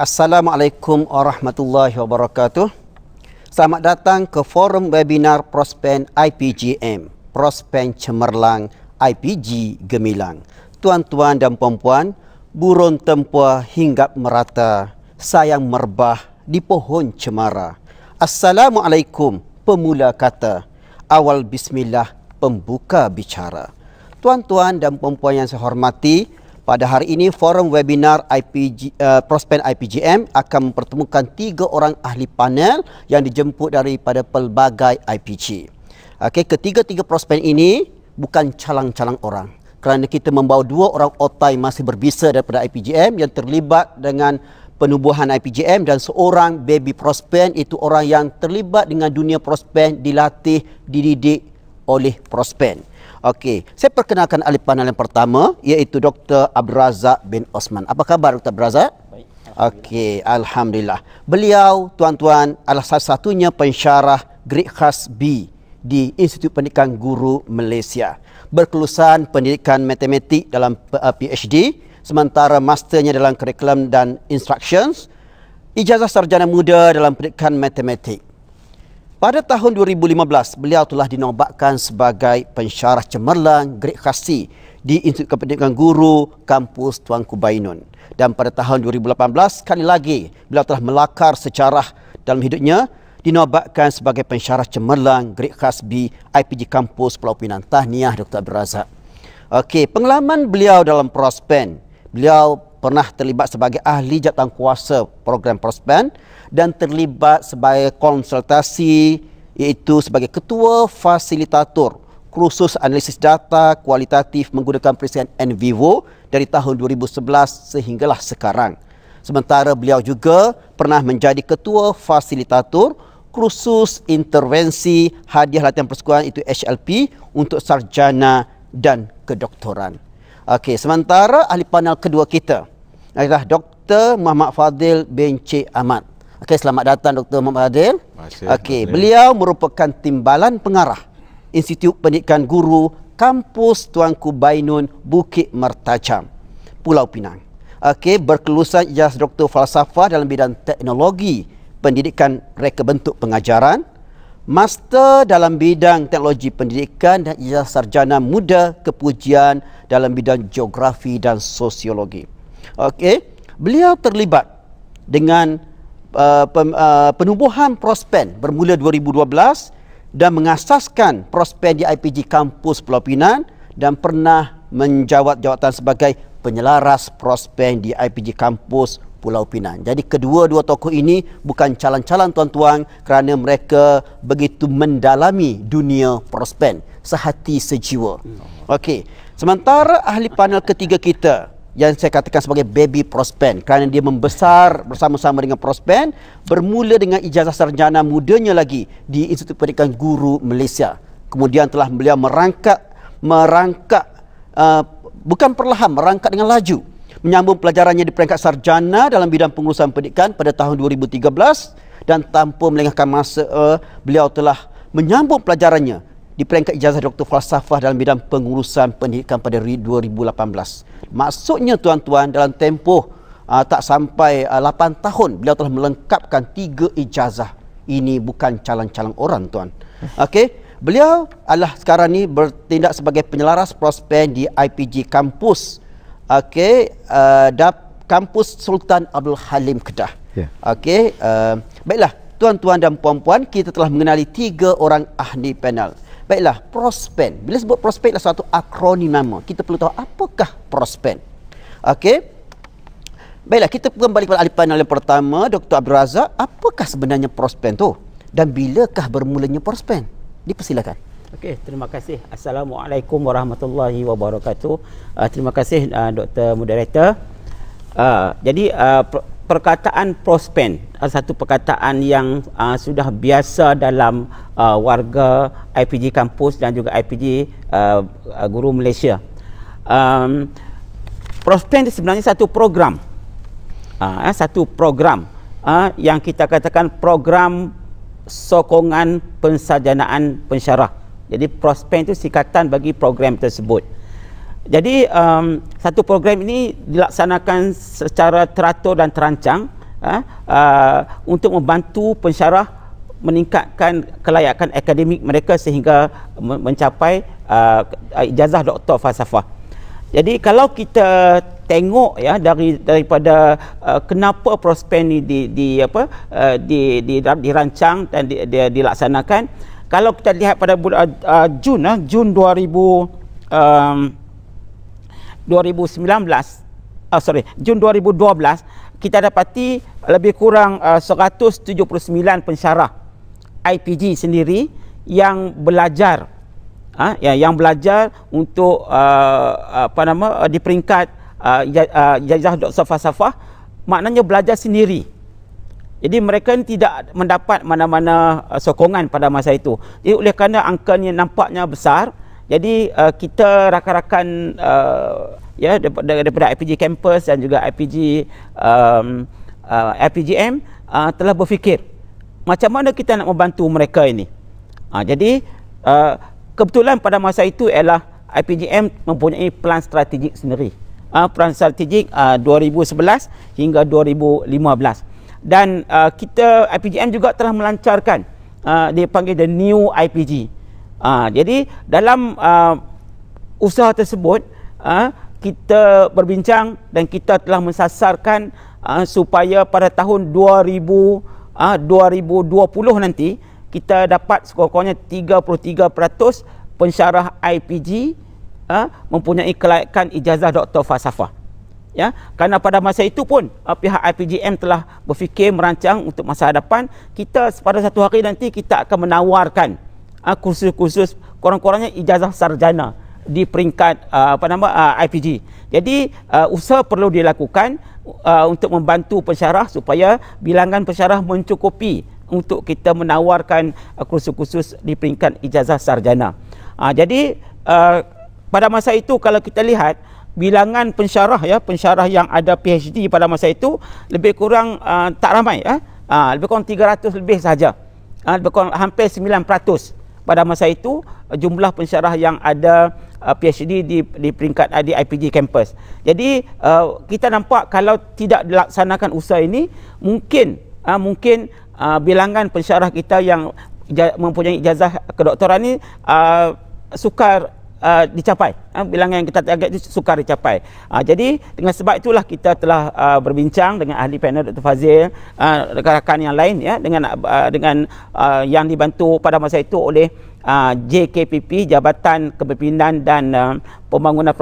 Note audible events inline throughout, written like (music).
Assalamualaikum warahmatullahi wabarakatuh. Selamat datang ke forum webinar Prospen IPGM, Prospen Cemerlang IPG Gemilang. Tuan-tuan dan puan-puan, burun tempua hinggap merata, sayang merbah di pohon cemara. Assalamualaikum, pemula kata, awal bismillah pembuka bicara. Tuan-tuan dan puan-puan yang saya hormati, pada hari ini, forum webinar IPG, uh, eh, Prospen IPGM akan mempertemukan tiga orang ahli panel yang dijemput daripada pelbagai IPG. Okay, Ketiga-tiga prospen ini bukan calang-calang orang. Kerana kita membawa dua orang otai masih berbisa daripada IPGM yang terlibat dengan penubuhan IPGM dan seorang baby prospen itu orang yang terlibat dengan dunia prospen dilatih, dididik oleh prospen. Okey, saya perkenalkan ahli panel yang pertama iaitu Dr. Abdul bin Osman. Apa khabar Dr. Abdul Baik. Okey, alhamdulillah. Beliau tuan-tuan adalah salah satunya pensyarah Greek khas B di Institut Pendidikan Guru Malaysia. Berkelulusan pendidikan matematik dalam uh, PhD sementara masternya dalam curriculum dan instructions. Ijazah sarjana muda dalam pendidikan matematik. Pada tahun 2015, beliau telah dinobatkan sebagai pensyarah cemerlang Great Khasi di Institut Kependidikan Guru Kampus Tuanku Bainun. Dan pada tahun 2018, sekali lagi beliau telah melakar sejarah dalam hidupnya dinobatkan sebagai pensyarah cemerlang Great Khasbi IPG Kampus Pulau Pinang. Tahniah Dr. Abdul Razak. Okay pengalaman beliau dalam Prospen. Beliau pernah terlibat sebagai ahli kuasa program Prospen dan terlibat sebagai konsultasi iaitu sebagai ketua fasilitator kursus analisis data kualitatif menggunakan perisian NVivo dari tahun 2011 sehinggalah sekarang. Sementara beliau juga pernah menjadi ketua fasilitator kursus intervensi hadiah latihan persekutuan itu HLP untuk sarjana dan kedoktoran. Okey, sementara ahli panel kedua kita adalah Dr. Muhammad Fadil bin Cik Ahmad. Okey, selamat datang Dr. Muhammad Adil. Okey, beliau merupakan timbalan pengarah Institut Pendidikan Guru Kampus Tuanku Bainun Bukit Mertajam, Pulau Pinang. Okey, berkelulusan ijazah Dr. Falsafah dalam bidang teknologi pendidikan reka bentuk pengajaran, master dalam bidang teknologi pendidikan dan ijazah sarjana muda kepujian dalam bidang geografi dan sosiologi. Okey, beliau terlibat dengan Uh, uh, penubuhan Prospen bermula 2012 dan mengasaskan Prospen di IPG Kampus Pulau Pinang dan pernah menjawat jawatan sebagai penyelaras Prospen di IPG Kampus Pulau Pinang. Jadi kedua-dua tokoh ini bukan calon-calon tuan-tuan kerana mereka begitu mendalami dunia Prospen sehati sejiwa. Okey. Sementara ahli panel ketiga kita yang saya katakan sebagai baby prospen kerana dia membesar bersama-sama dengan prospen bermula dengan ijazah sarjana mudanya lagi di Institut Pendidikan Guru Malaysia kemudian telah beliau merangkak merangkak uh, bukan perlahan merangkak dengan laju menyambung pelajarannya di peringkat sarjana dalam bidang pengurusan pendidikan pada tahun 2013 dan tanpa melengahkan masa uh, beliau telah menyambung pelajarannya di peringkat ijazah doktor falsafah dalam bidang pengurusan pendidikan pada 2018. Maksudnya tuan-tuan dalam tempoh uh, tak sampai uh, ah, 8 tahun beliau telah melengkapkan tiga ijazah. Ini bukan calon-calon orang tuan. Okey. Beliau adalah sekarang ni bertindak sebagai penyelaras prospek di IPG kampus. Okey, uh, dap kampus Sultan Abdul Halim Kedah. Yeah. Okey, uh, baiklah tuan-tuan dan puan-puan kita telah mengenali tiga orang ahli panel. Baiklah, prospen. Bila sebut prospen adalah suatu akronim nama. Kita perlu tahu apakah prospen. Okey. Baiklah, kita kembali kepada ahli panel yang pertama, Dr. Abdul Razak. Apakah sebenarnya prospen tu? Dan bilakah bermulanya prospen? Dipersilakan. Okey, terima kasih. Assalamualaikum warahmatullahi wabarakatuh. Uh, terima kasih uh, ah, Dr. Moderator. Uh, jadi uh, perkataan prospen uh, satu perkataan yang uh, sudah biasa dalam uh, warga IPG kampus dan juga IPG uh, uh, guru Malaysia. Um prospen sebenarnya satu program. Uh, eh, satu program uh, yang kita katakan program sokongan pensarjanaan pensyarah. Jadi prospen itu singkatan bagi program tersebut. Jadi um, satu program ini dilaksanakan secara teratur dan terancang uh, uh, untuk membantu pensyarah meningkatkan kelayakan akademik mereka sehingga mencapai uh, ijazah doktor falsafah. Jadi kalau kita tengok ya dari daripada uh, kenapa prospek ini di, di apa uh, di, di, di dirancang dan di, di, dilaksanakan kalau kita lihat pada bulan uh, Jun uh, Jun 2000 um, 2019 uh, ah, sorry Jun 2012 kita dapati lebih kurang ah, uh, 179 pensyarah IPG sendiri yang belajar uh, ya yang belajar untuk uh, apa nama uh, di peringkat jajah uh, safah safah maknanya belajar sendiri jadi mereka ini tidak mendapat mana-mana sokongan pada masa itu. Jadi oleh kerana angkanya nampaknya besar, jadi uh, kita rakan-rakan uh, ya daripada, daripada IPG Campus dan juga IPG um, uh, IPGM uh, telah berfikir macam mana kita nak membantu mereka ini. Uh, jadi uh, kebetulan pada masa itu ialah IPGM mempunyai plan strategik sendiri. Uh, plan strategik uh, 2011 hingga 2015. Dan uh, kita IPGM juga telah melancarkan uh, dia panggil the new IPG. Ha, jadi dalam uh, usaha tersebut uh, kita berbincang dan kita telah mensasarkan uh, supaya pada tahun 2000, uh, 2020 nanti kita dapat sekurang-kurangnya 33% pensyarah IPG uh, mempunyai kelayakan ijazah doktor Fasafa. Ya, kerana pada masa itu pun uh, pihak IPGM telah berfikir merancang untuk masa hadapan kita pada satu hari nanti kita akan menawarkan uh, kursus-kursus kurang-kurangnya ijazah sarjana di peringkat uh, apa nama uh, ah, IPG. Jadi uh, usaha perlu dilakukan uh, untuk membantu pensyarah supaya bilangan pensyarah mencukupi untuk kita menawarkan uh, kursus-kursus di peringkat ijazah sarjana. Uh, jadi uh, pada masa itu kalau kita lihat bilangan pensyarah ya pensyarah yang ada PhD pada masa itu lebih kurang uh, tak ramai ya. Uh, lebih kurang 300 lebih saja. Uh, lebih kurang hampir pada masa itu eh, jumlah pensyarah yang ada eh, PhD di di peringkat eh, di IPG campus. Jadi kita nampak kalau tidak dilaksanakan usaha ini mungkin mungkin bilangan pensyarah kita yang mempunyai ijazah kedoktoran ini sukar uh, dicapai. Uh, bilangan yang kita target itu sukar dicapai. Uh, jadi dengan sebab itulah kita telah uh, berbincang dengan ahli panel Dr. Fazil, rekan-rekan rakan yang lain ya dengan uh, dengan uh, yang dibantu pada masa itu oleh uh, JKPP Jabatan Kepimpinan dan uh, Pembangunan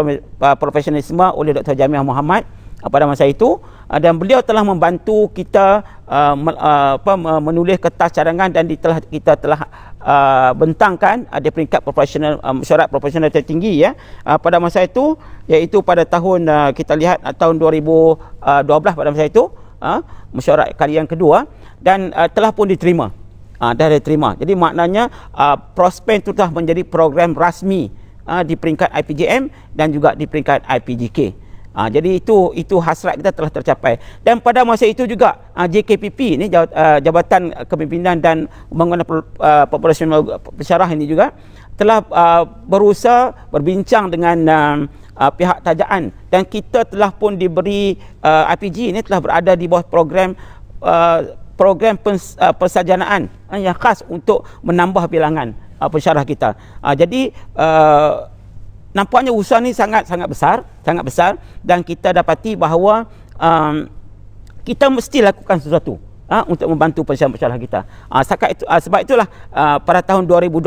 Profesionalisme oleh Dr. Jamiah Muhammad uh, pada masa itu dan beliau telah membantu kita uh, uh, apa menulis kertas cadangan dan telah kita telah uh, bentangkan uh, di peringkat profesional um, syarat profesional tertinggi ya uh, pada masa itu iaitu pada tahun uh, kita lihat uh, tahun 2012 pada masa itu uh, mesyuarat kali yang kedua dan uh, telah pun diterima uh, dah diterima jadi maknanya uh, prospen itu telah menjadi program rasmi uh, di peringkat IPJM dan juga di peringkat IPJK Ha, jadi itu itu hasrat kita telah tercapai. Dan pada masa itu juga ha, ah, JKPP ini ah, Jabatan Kepimpinan dan Pembangunan Populasi Pesarah ini juga telah uh, berusaha berbincang dengan uh, uh, pihak tajaan dan kita telah pun diberi uh, IPG ini telah berada di bawah program uh, program persajanaan yang khas untuk menambah bilangan uh, pensyarah kita. jadi nampaknya usaha ni sangat sangat besar sangat besar dan kita dapati bahawa um, kita mesti lakukan sesuatu uh, untuk membantu pencerahan-pencerahan kita uh, ha, sebab, itu, uh, sebab itulah uh, pada tahun 2012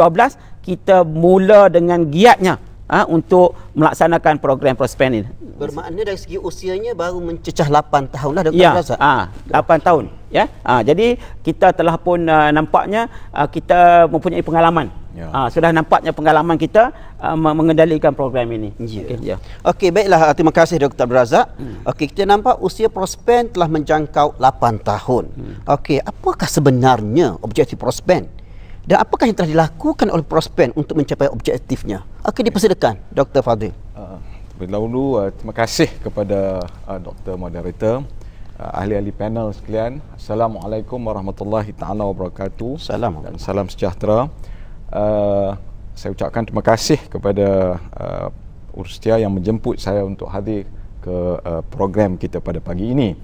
kita mula dengan giatnya uh, untuk melaksanakan program prospen ini bermakna dari segi usianya baru mencecah 8 tahun lah ya, uh, 8 tahun ya. Uh, jadi kita telah pun uh, nampaknya uh, kita mempunyai pengalaman Ya. Ha, sudah nampaknya pengalaman kita uh, mengendalikan program ini. Ya. Okey, ya. okay, baiklah. Ah, terima kasih Dr. Abdul Hmm. Okey, kita nampak usia prospen telah menjangkau 8 tahun. Hmm. Okey, apakah sebenarnya objektif prospen? Dan apakah yang telah dilakukan oleh prospen untuk mencapai objektifnya? Okey, dipersilakan Dr. Fadil. Uh, terlebih dahulu, uh, terima kasih kepada uh, Dr. Moderator ahli-ahli panel sekalian. Assalamualaikum warahmatullahi taala wabarakatuh. Salam dan salam sejahtera. Uh, saya ucapkan terima kasih kepada uh, Ursia yang menjemput saya untuk hadir ke uh, program kita pada pagi ini.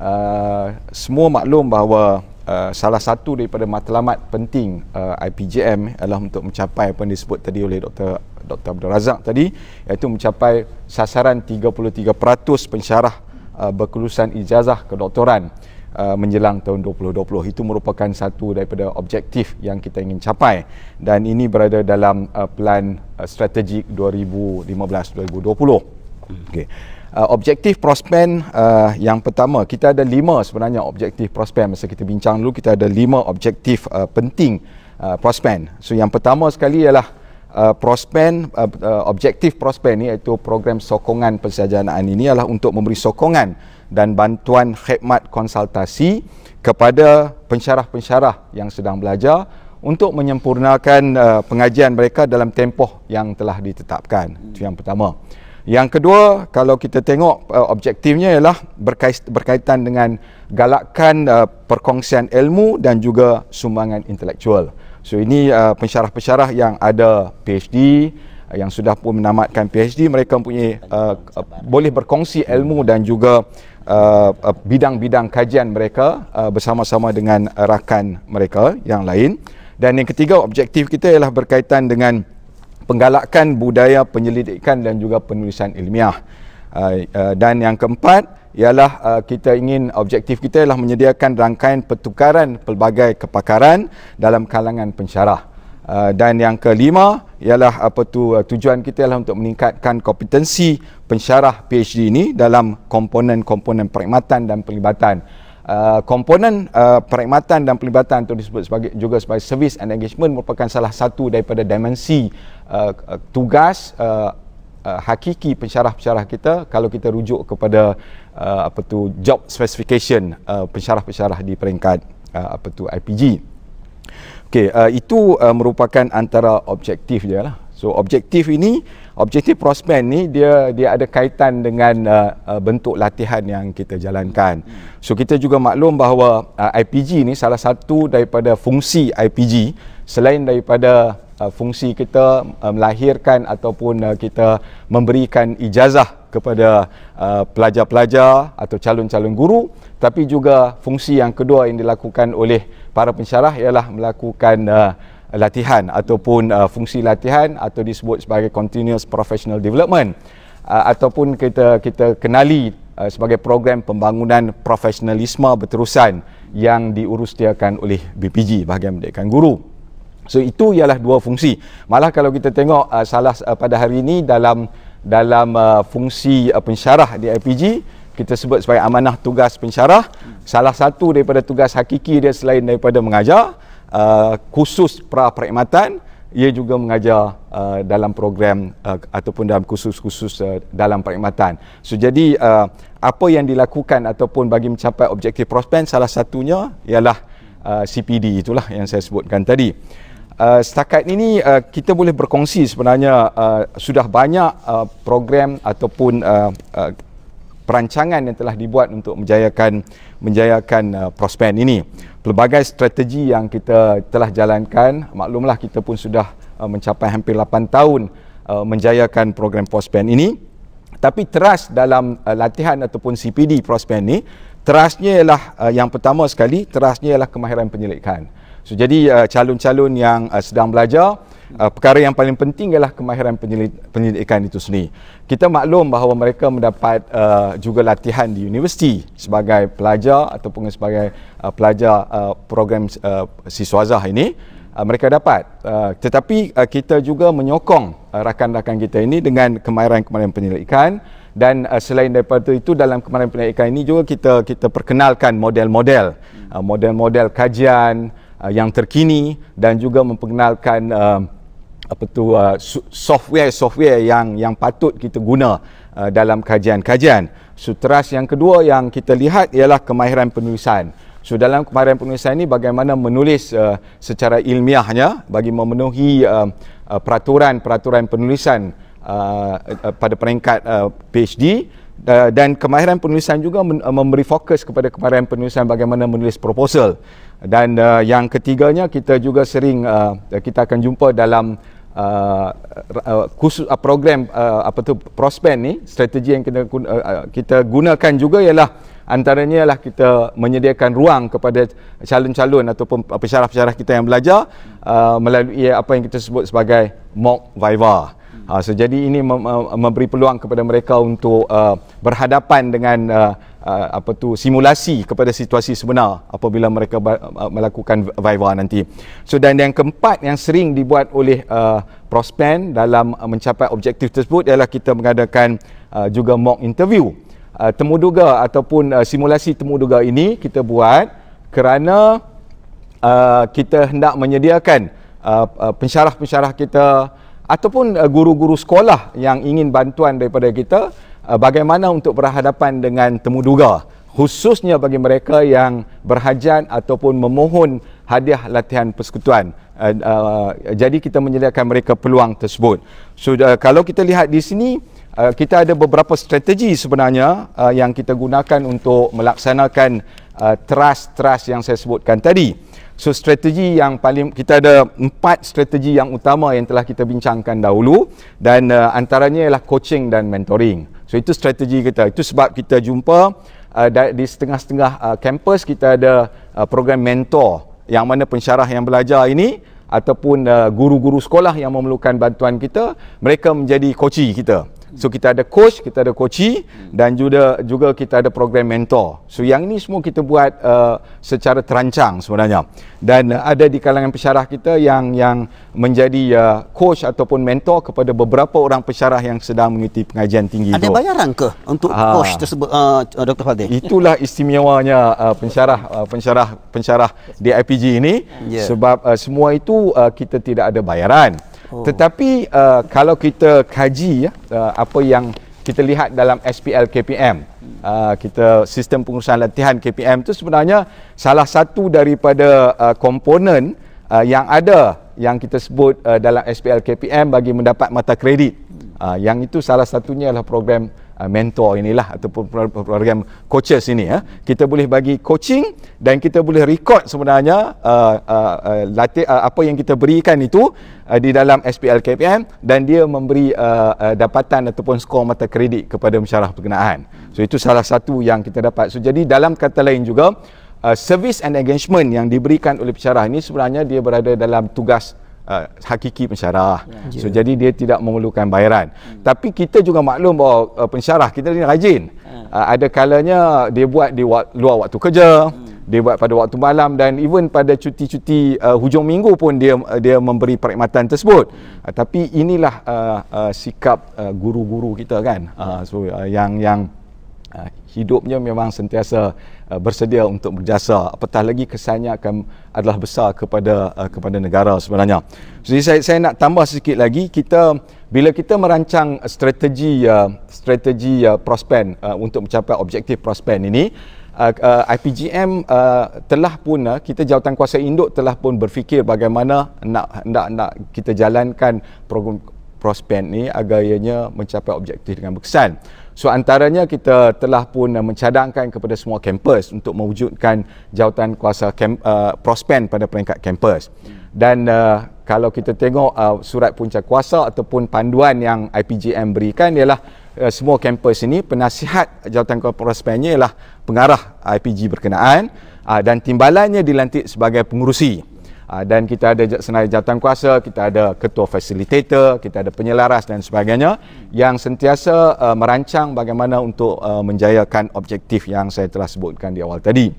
Uh, semua maklum bahawa uh, salah satu daripada matlamat penting uh, IPJM adalah untuk mencapai apa yang disebut tadi oleh Dr. Dr. Abdul Razak tadi iaitu mencapai sasaran 33% pensyarah uh, berkelulusan ijazah kedoktoran. Uh, menjelang tahun 2020 itu merupakan satu daripada objektif yang kita ingin capai dan ini berada dalam uh, plan uh, strategik 2015-2020. Okay. Uh, objektif prospen uh, yang pertama kita ada lima sebenarnya objektif prospen masa kita bincang dulu kita ada lima objektif uh, penting uh, prospen so yang pertama sekali ialah uh, prospen uh, uh, objektif prospen ni iaitu program sokongan persejahteraan ini ialah untuk memberi sokongan dan bantuan khidmat konsultasi kepada pensyarah-pensyarah yang sedang belajar untuk menyempurnakan uh, pengajian mereka dalam tempoh yang telah ditetapkan. Itu yang pertama. Yang kedua, kalau kita tengok uh, objektifnya ialah berkaitan dengan galakkan uh, perkongsian ilmu dan juga sumbangan intelektual. So ini uh, pensyarah-pensyarah yang ada PhD uh, yang sudah pun menamatkan PhD mereka mempunyai uh, boleh berkongsi ilmu dan juga Uh, uh, bidang-bidang uh, kajian mereka uh, bersama-sama dengan rakan mereka yang lain dan yang ketiga objektif kita ialah berkaitan dengan penggalakkan budaya penyelidikan dan juga penulisan ilmiah uh, uh, dan yang keempat ialah uh, kita ingin objektif kita ialah menyediakan rangkaian pertukaran pelbagai kepakaran dalam kalangan pensyarah uh, dan yang kelima ialah apa tu uh, tujuan kita ialah untuk meningkatkan kompetensi pensyarah PhD ini dalam komponen-komponen perkhidmatan dan pelibatan. Uh, komponen uh, perkhidmatan dan pelibatan itu disebut sebagai juga sebagai service and engagement merupakan salah satu daripada dimensi uh, uh, tugas uh, uh, hakiki pensyarah-pensyarah kita kalau kita rujuk kepada uh, apa tu job specification uh, pensyarah-pensyarah di peringkat uh, apa tu IPG. Okey, uh, itu uh, merupakan antara objektif dia lah. So objektif ini, objektif prospek ni dia dia ada kaitan dengan uh, uh, bentuk latihan yang kita jalankan. So kita juga maklum bahawa uh, IPG ni salah satu daripada fungsi IPG selain daripada uh, fungsi kita uh, melahirkan ataupun uh, kita memberikan ijazah kepada uh, pelajar-pelajar atau calon-calon guru tapi juga fungsi yang kedua yang dilakukan oleh para pensyarah ialah melakukan uh, latihan ataupun uh, fungsi latihan atau disebut sebagai continuous professional development uh, ataupun kita kita kenali uh, sebagai program pembangunan profesionalisme berterusan yang diurustiakan oleh BPG bahagian pendidikan guru. So itu ialah dua fungsi. Malah kalau kita tengok uh, salah uh, pada hari ini dalam dalam uh, fungsi uh, pensyarah di IPG kita sebut sebagai amanah tugas pensyarah salah satu daripada tugas hakiki dia selain daripada mengajar uh, khusus pra-perkhidmatan ia juga mengajar uh, dalam program uh, ataupun dalam khusus-khusus uh, dalam perkhidmatan so, jadi uh, apa yang dilakukan ataupun bagi mencapai objektif prospen salah satunya ialah uh, CPD itulah yang saya sebutkan tadi Uh, setakat ini uh, kita boleh berkongsi sebenarnya uh, sudah banyak uh, program ataupun uh, uh, perancangan yang telah dibuat untuk menjayakan menjayakan uh, Prospen ini. Pelbagai strategi yang kita telah jalankan, maklumlah kita pun sudah uh, mencapai hampir 8 tahun uh, menjayakan program Prospen ini. Tapi teras dalam uh, latihan ataupun CPD Prospen ini, terasnya ialah uh, yang pertama sekali, terasnya ialah kemahiran penyelidikan. So, jadi uh, calon-calon yang uh, sedang belajar, uh, perkara yang paling penting ialah kemahiran penyelidikan itu sendiri. Kita maklum bahawa mereka mendapat uh, juga latihan di universiti sebagai pelajar ataupun sebagai uh, pelajar uh, program uh, siswazah ini uh, mereka dapat. Uh, tetapi uh, kita juga menyokong uh, rakan-rakan kita ini dengan kemahiran-kemahiran penyelidikan dan uh, selain daripada itu dalam kemahiran penyelidikan ini juga kita kita perkenalkan model-model uh, model-model kajian yang terkini dan juga memperkenalkan uh, apa tu uh, software-software yang yang patut kita guna uh, dalam kajian-kajian. Sutras yang kedua yang kita lihat ialah kemahiran penulisan. So dalam kemahiran penulisan ini bagaimana menulis uh, secara ilmiahnya bagi memenuhi um, uh, peraturan-peraturan penulisan uh, uh pada peringkat uh, PhD dan kemahiran penulisan juga uh, memberi fokus kepada kemahiran penulisan bagaimana menulis proposal dan uh, yang ketiganya kita juga sering uh, kita akan jumpa dalam Uh, uh, khusus uh, program uh, apa tu prospen ni strategi yang kita uh, uh, kita gunakan juga ialah antaranya ialah kita menyediakan ruang kepada calon-calon ataupun pesyarah-pesyarah kita yang belajar uh, melalui apa yang kita sebut sebagai mock viva. Ha uh, so jadi ini memberi peluang kepada mereka untuk uh, berhadapan dengan uh, uh, apa tu simulasi kepada situasi sebenar apabila mereka ba- melakukan viva nanti. So dan yang keempat yang sering dibuat oleh uh, prospen dalam uh, mencapai objektif tersebut ialah kita mengadakan uh, juga mock interview. Uh, temuduga ataupun uh, simulasi temuduga ini kita buat kerana uh, kita hendak menyediakan uh, uh, kita ataupun uh, guru-guru sekolah yang ingin bantuan daripada kita Eh, bagaimana untuk berhadapan dengan temuduga khususnya bagi mereka yang berhajat ataupun memohon hadiah latihan persekutuan eh, eh, jadi kita menyediakan mereka peluang tersebut sudah so, kalau kita lihat di sini kita ada beberapa strategi sebenarnya yang kita gunakan untuk melaksanakan trust-trust yang saya sebutkan tadi So strategi yang paling kita ada empat strategi yang utama yang telah kita bincangkan dahulu dan uh, antaranya ialah coaching dan mentoring. So itu strategi kita. Itu sebab kita jumpa uh, di setengah-setengah uh, kampus kita ada uh, program mentor yang mana pensyarah yang belajar ini ataupun uh, guru-guru sekolah yang memerlukan bantuan kita, mereka menjadi koci kita. So kita ada coach, kita ada coachee dan juga juga kita ada program mentor. So yang ini semua kita buat uh, secara terancang sebenarnya. Dan uh, ada di kalangan pesyarah kita yang yang menjadi uh, coach ataupun mentor kepada beberapa orang pesyarah yang sedang mengikuti pengajian tinggi ada itu. bayaran ke untuk uh, coach tersebut uh, Dr. Fadil? Itulah istimewanya uh, pensyarah uh, pensyarah pensyarah di IPG ini yeah. sebab uh, semua itu uh, kita tidak ada bayaran. Oh. Tetapi uh, kalau kita kaji ya uh, apa yang kita lihat dalam SPL KPM uh, kita sistem pengurusan latihan KPM itu sebenarnya salah satu daripada uh, komponen uh, yang ada yang kita sebut uh, dalam SPL KPM bagi mendapat mata kredit uh, yang itu salah satunya adalah program uh, mentor inilah ataupun program coaches ini ya kita boleh bagi coaching dan kita boleh record sebenarnya uh, uh, uh, latih, uh, apa yang kita berikan itu Eh, di dalam SPL KPM dan dia memberi uh, uh, dapatan ataupun skor mata kredit kepada mesyuarat perkenaan. So itu salah satu yang kita dapat. So jadi dalam kata lain juga uh, service and engagement yang diberikan oleh pensyarah ini sebenarnya dia berada dalam tugas uh, hakiki pensyarah. Yeah. So yeah. jadi dia tidak memerlukan bayaran. Hmm. Tapi kita juga maklum bahawa uh, pensyarah kita ni rajin. Uh. Uh, ada kalanya dia buat di luar waktu kerja. Hmm dia buat pada waktu malam dan even pada cuti-cuti uh, hujung minggu pun dia uh, dia memberi perkhidmatan tersebut. Uh, tapi inilah uh, uh, sikap uh, guru-guru kita kan. Uh, so uh, yang yang uh, hidupnya memang sentiasa uh, bersedia untuk berjasa. Apatah lagi kesannya akan adalah besar kepada uh, kepada negara sebenarnya. Jadi so, saya saya nak tambah sikit lagi kita bila kita merancang strategi uh, strategi uh, prospen uh, untuk mencapai objektif prospen ini uh, uh IPGM uh, telah pun uh, kita jawatan kuasa induk telah pun berfikir bagaimana nak nak nak kita jalankan program prospen ni agar ianya mencapai objektif dengan berkesan. So antaranya kita telah pun uh, mencadangkan kepada semua kampus untuk mewujudkan jawatan kuasa kem, uh, prospen pada peringkat kampus. Dan uh, kalau kita tengok uh, surat punca kuasa ataupun panduan yang IPGM berikan ialah uh, semua kampus ini penasihat jawatan korporasinya ialah pengarah ah, IPG berkenaan uh, dan timbalannya dilantik sebagai pengurusi uh, dan kita ada senarai jawatan kuasa kita ada ketua facilitator kita ada penyelaras dan sebagainya yang sentiasa uh, merancang bagaimana untuk uh, menjayakan objektif yang saya telah sebutkan di awal tadi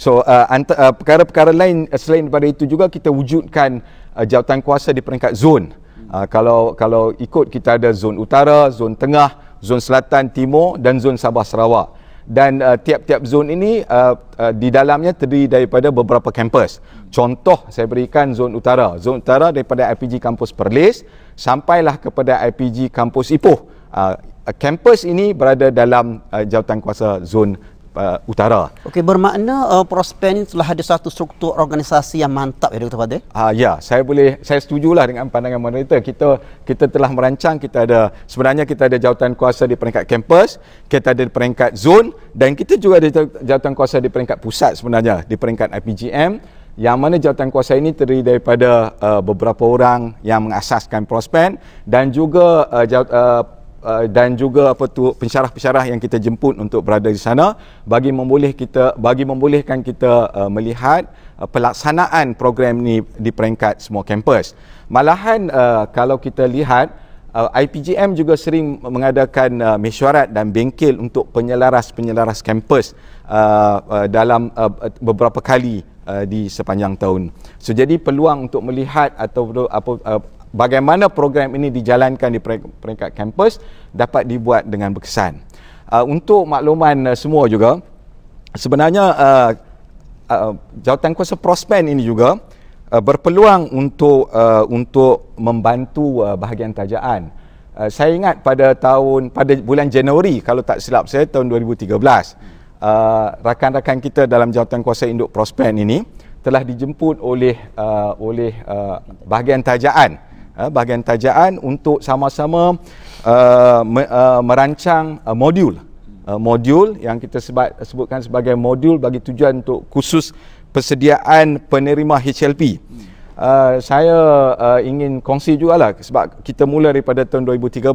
so uh, antara, uh, perkara-perkara lain uh, selain daripada itu juga kita wujudkan uh, jawatan kuasa di peringkat zon uh, kalau kalau ikut kita ada zon utara, zon tengah, zon selatan, timur dan zon Sabah Sarawak. Dan uh, tiap-tiap zon ini uh, uh, di dalamnya terdiri daripada beberapa kampus. Contoh saya berikan zon utara. Zon utara daripada IPG kampus Perlis sampailah kepada IPG kampus Ipoh. Uh, kampus ini berada dalam uh, jawatan kuasa zon uh, utara. Okey, bermakna uh, Prospen telah ada satu struktur organisasi yang mantap ya Dr. Fadil? Ah uh, ya, saya boleh saya setujulah dengan pandangan moderator. Kita kita telah merancang kita ada sebenarnya kita ada jawatan kuasa di peringkat kampus, kita ada di peringkat zon dan kita juga ada jawatan kuasa di peringkat pusat sebenarnya di peringkat IPGM yang mana jawatan kuasa ini terdiri daripada uh, beberapa orang yang mengasaskan Prospen dan juga uh, jawatan, uh, Uh, dan juga apa tu pensyarah-pensyarah yang kita jemput untuk berada di sana bagi memboleh kita bagi membolehkan kita uh, melihat uh, pelaksanaan program ni di peringkat semua kampus. Malahan uh, kalau kita lihat uh, IPGM juga sering mengadakan uh, mesyuarat dan bengkel untuk penyelaras-penyelaras kampus uh, uh, dalam uh, beberapa kali uh, di sepanjang tahun. So jadi peluang untuk melihat atau apa uh, bagaimana program ini dijalankan di peringkat kampus dapat dibuat dengan berkesan. Uh, untuk makluman uh, semua juga, sebenarnya uh, uh, jawatan kuasa prospen ini juga uh, berpeluang untuk uh, untuk membantu uh, bahagian tajaan. Uh, saya ingat pada tahun pada bulan Januari kalau tak silap saya tahun 2013 uh, rakan-rakan kita dalam jawatan kuasa induk prospen ini telah dijemput oleh uh, oleh uh, bahagian tajaan Eh, bahagian tajaan untuk sama-sama uh, me, uh, merancang uh, modul uh, modul yang kita sebat, sebutkan sebagai modul bagi tujuan untuk khusus persediaan penerima HLP. Uh, saya uh, ingin kongsi jugalah sebab kita mula daripada tahun 2013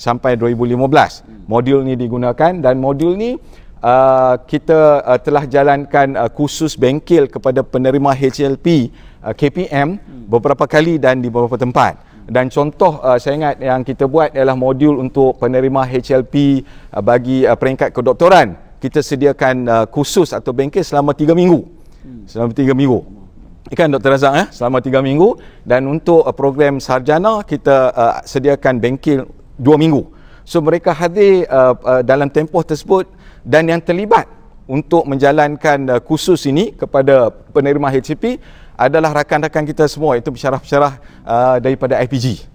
sampai 2015 modul ni digunakan dan modul ni uh, kita uh, telah jalankan uh, khusus bengkel kepada penerima HLP uh, KPM beberapa kali dan di beberapa tempat. Dan contoh uh, saya ingat yang kita buat ialah modul untuk penerima HLP uh, bagi uh, peringkat kedoktoran. Kita sediakan uh, khusus atau bengkel selama 3 minggu. Selama 3 minggu. Ikan Dr. Razak eh? selama 3 minggu dan untuk uh, program sarjana kita uh, sediakan bengkel 2 minggu. So mereka hadir uh, uh, dalam tempoh tersebut dan yang terlibat untuk menjalankan uh, khusus ini kepada penerima HCP adalah rakan-rakan kita semua itu pesyarah-pesyarah uh, daripada IPG.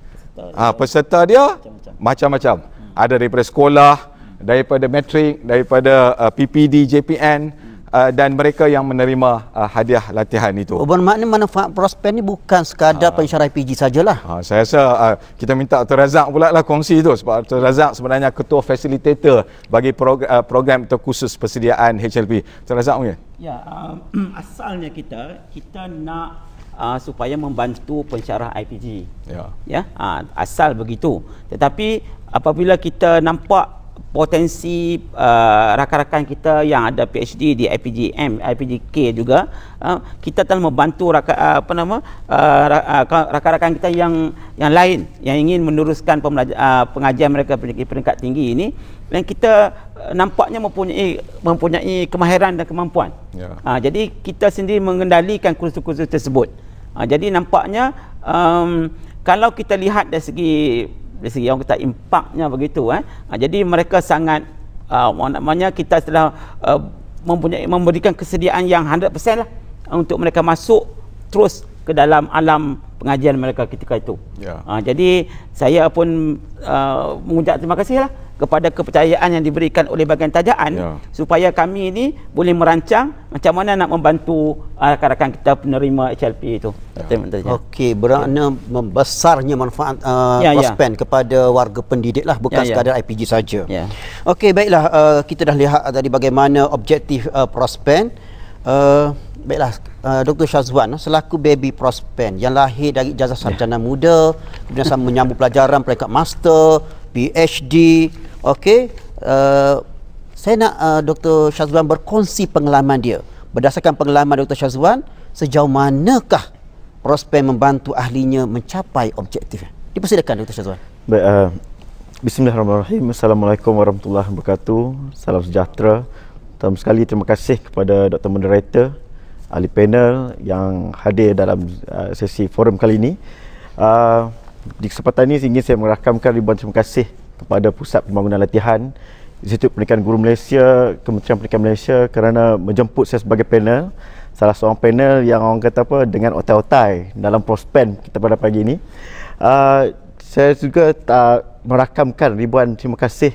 Ah peserta dia macam-macam. Hmm. Ada daripada sekolah, daripada matrik, daripada uh, PPD JPN, Uh, dan mereka yang menerima uh, hadiah latihan itu. Oh, bermakna manfaat prospek ni bukan sekadar ha. pensyarah PG sajalah. Ha, saya rasa uh, kita minta Dr. Razak pula lah kongsi itu sebab Dr. Razak sebenarnya ketua facilitator bagi prog- uh, program terkhusus persediaan HLP. Dr. Razak mungkin. Ya, uh, (clears throat) asalnya kita, kita nak Uh, supaya membantu pensyarah IPG. Ya. Yeah. yeah? uh, asal begitu. Tetapi apabila kita nampak potensi uh, rakan-rakan kita yang ada PhD di IPGM, IPGK juga uh, kita telah membantu rakan, uh, apa nama uh, uh rakan-rakan kita yang yang lain yang ingin meneruskan uh, pengajian mereka peringkat tinggi ini dan kita uh, nampaknya mempunyai mempunyai kemahiran dan kemampuan. Yeah. Uh, jadi kita sendiri mengendalikan kursus-kursus tersebut. Uh, jadi nampaknya um, kalau kita lihat dari segi dari segi orang kata impaknya begitu eh. Ha, jadi mereka sangat uh, ha, namanya kita telah uh, mempunyai memberikan kesediaan yang 100% lah untuk mereka masuk terus ke dalam alam pengajian mereka ketika itu. Yeah. Ha, jadi saya pun uh, mengucap terima kasih lah kepada kepercayaan yang diberikan oleh bagian tajaan ya. supaya kami ini boleh merancang macam mana nak membantu ah, rakan-rakan uh, kita penerima HLP itu. Ya. Okey, berakna ya. membesarnya manfaat uh, ya, ya. kepada warga pendidik lah bukan ya, ya. sekadar IPG saja. Ya. Okey, baiklah uh, kita dah lihat tadi bagaimana objektif uh, Prospen. Uh, baiklah uh, Dr. Syazwan selaku baby Prospen yang lahir dari jasa sarjana ya. muda kemudian sama menyambung pelajaran peringkat master PhD Okey, uh, saya nak uh, eh, Dr. Syazwan berkongsi pengalaman dia. Berdasarkan pengalaman Dr. Syazwan, sejauh manakah prospek membantu ahlinya mencapai objektifnya? Dipersilakan Dr. Syazwan. Baik, uh, Bismillahirrahmanirrahim. Assalamualaikum warahmatullahi wabarakatuh. Salam sejahtera. Terima sekali terima kasih kepada Dr. Moderator, ahli panel yang hadir dalam sesi forum kali ini. Uh, di kesempatan ini ingin saya merakamkan ribuan terima kasih kepada Pusat Pembangunan Latihan, Institut Pendidikan Guru Malaysia, Kementerian Pendidikan Malaysia kerana menjemput saya sebagai panel salah seorang panel yang orang kata apa dengan otai-otai dalam prospen kita pada pagi ini uh, saya juga uh, merakamkan ribuan terima kasih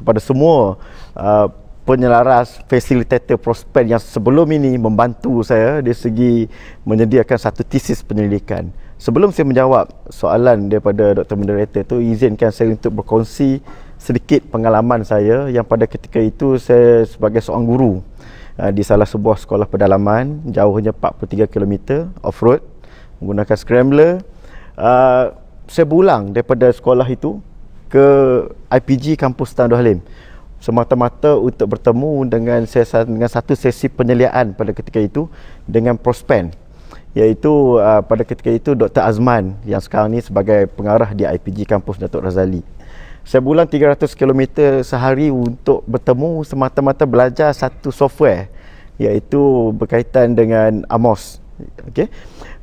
kepada semua uh, penyelaras fasilitator prospen yang sebelum ini membantu saya dari segi menyediakan satu tesis penyelidikan Sebelum saya menjawab soalan daripada Dr. Moderator tu, izinkan saya untuk berkongsi sedikit pengalaman saya yang pada ketika itu saya sebagai seorang guru uh, di salah sebuah sekolah pedalaman jauhnya 43 km off road menggunakan scrambler uh, saya pulang daripada sekolah itu ke IPG kampus Tan Halim semata-mata untuk bertemu dengan sesi dengan satu sesi penyeliaan pada ketika itu dengan Prospen iaitu uh, pada ketika itu Dr. Azman yang sekarang ni sebagai pengarah di IPG kampus Datuk Razali. Saya bulan 300 km sehari untuk bertemu semata-mata belajar satu software iaitu berkaitan dengan Amos. Okey.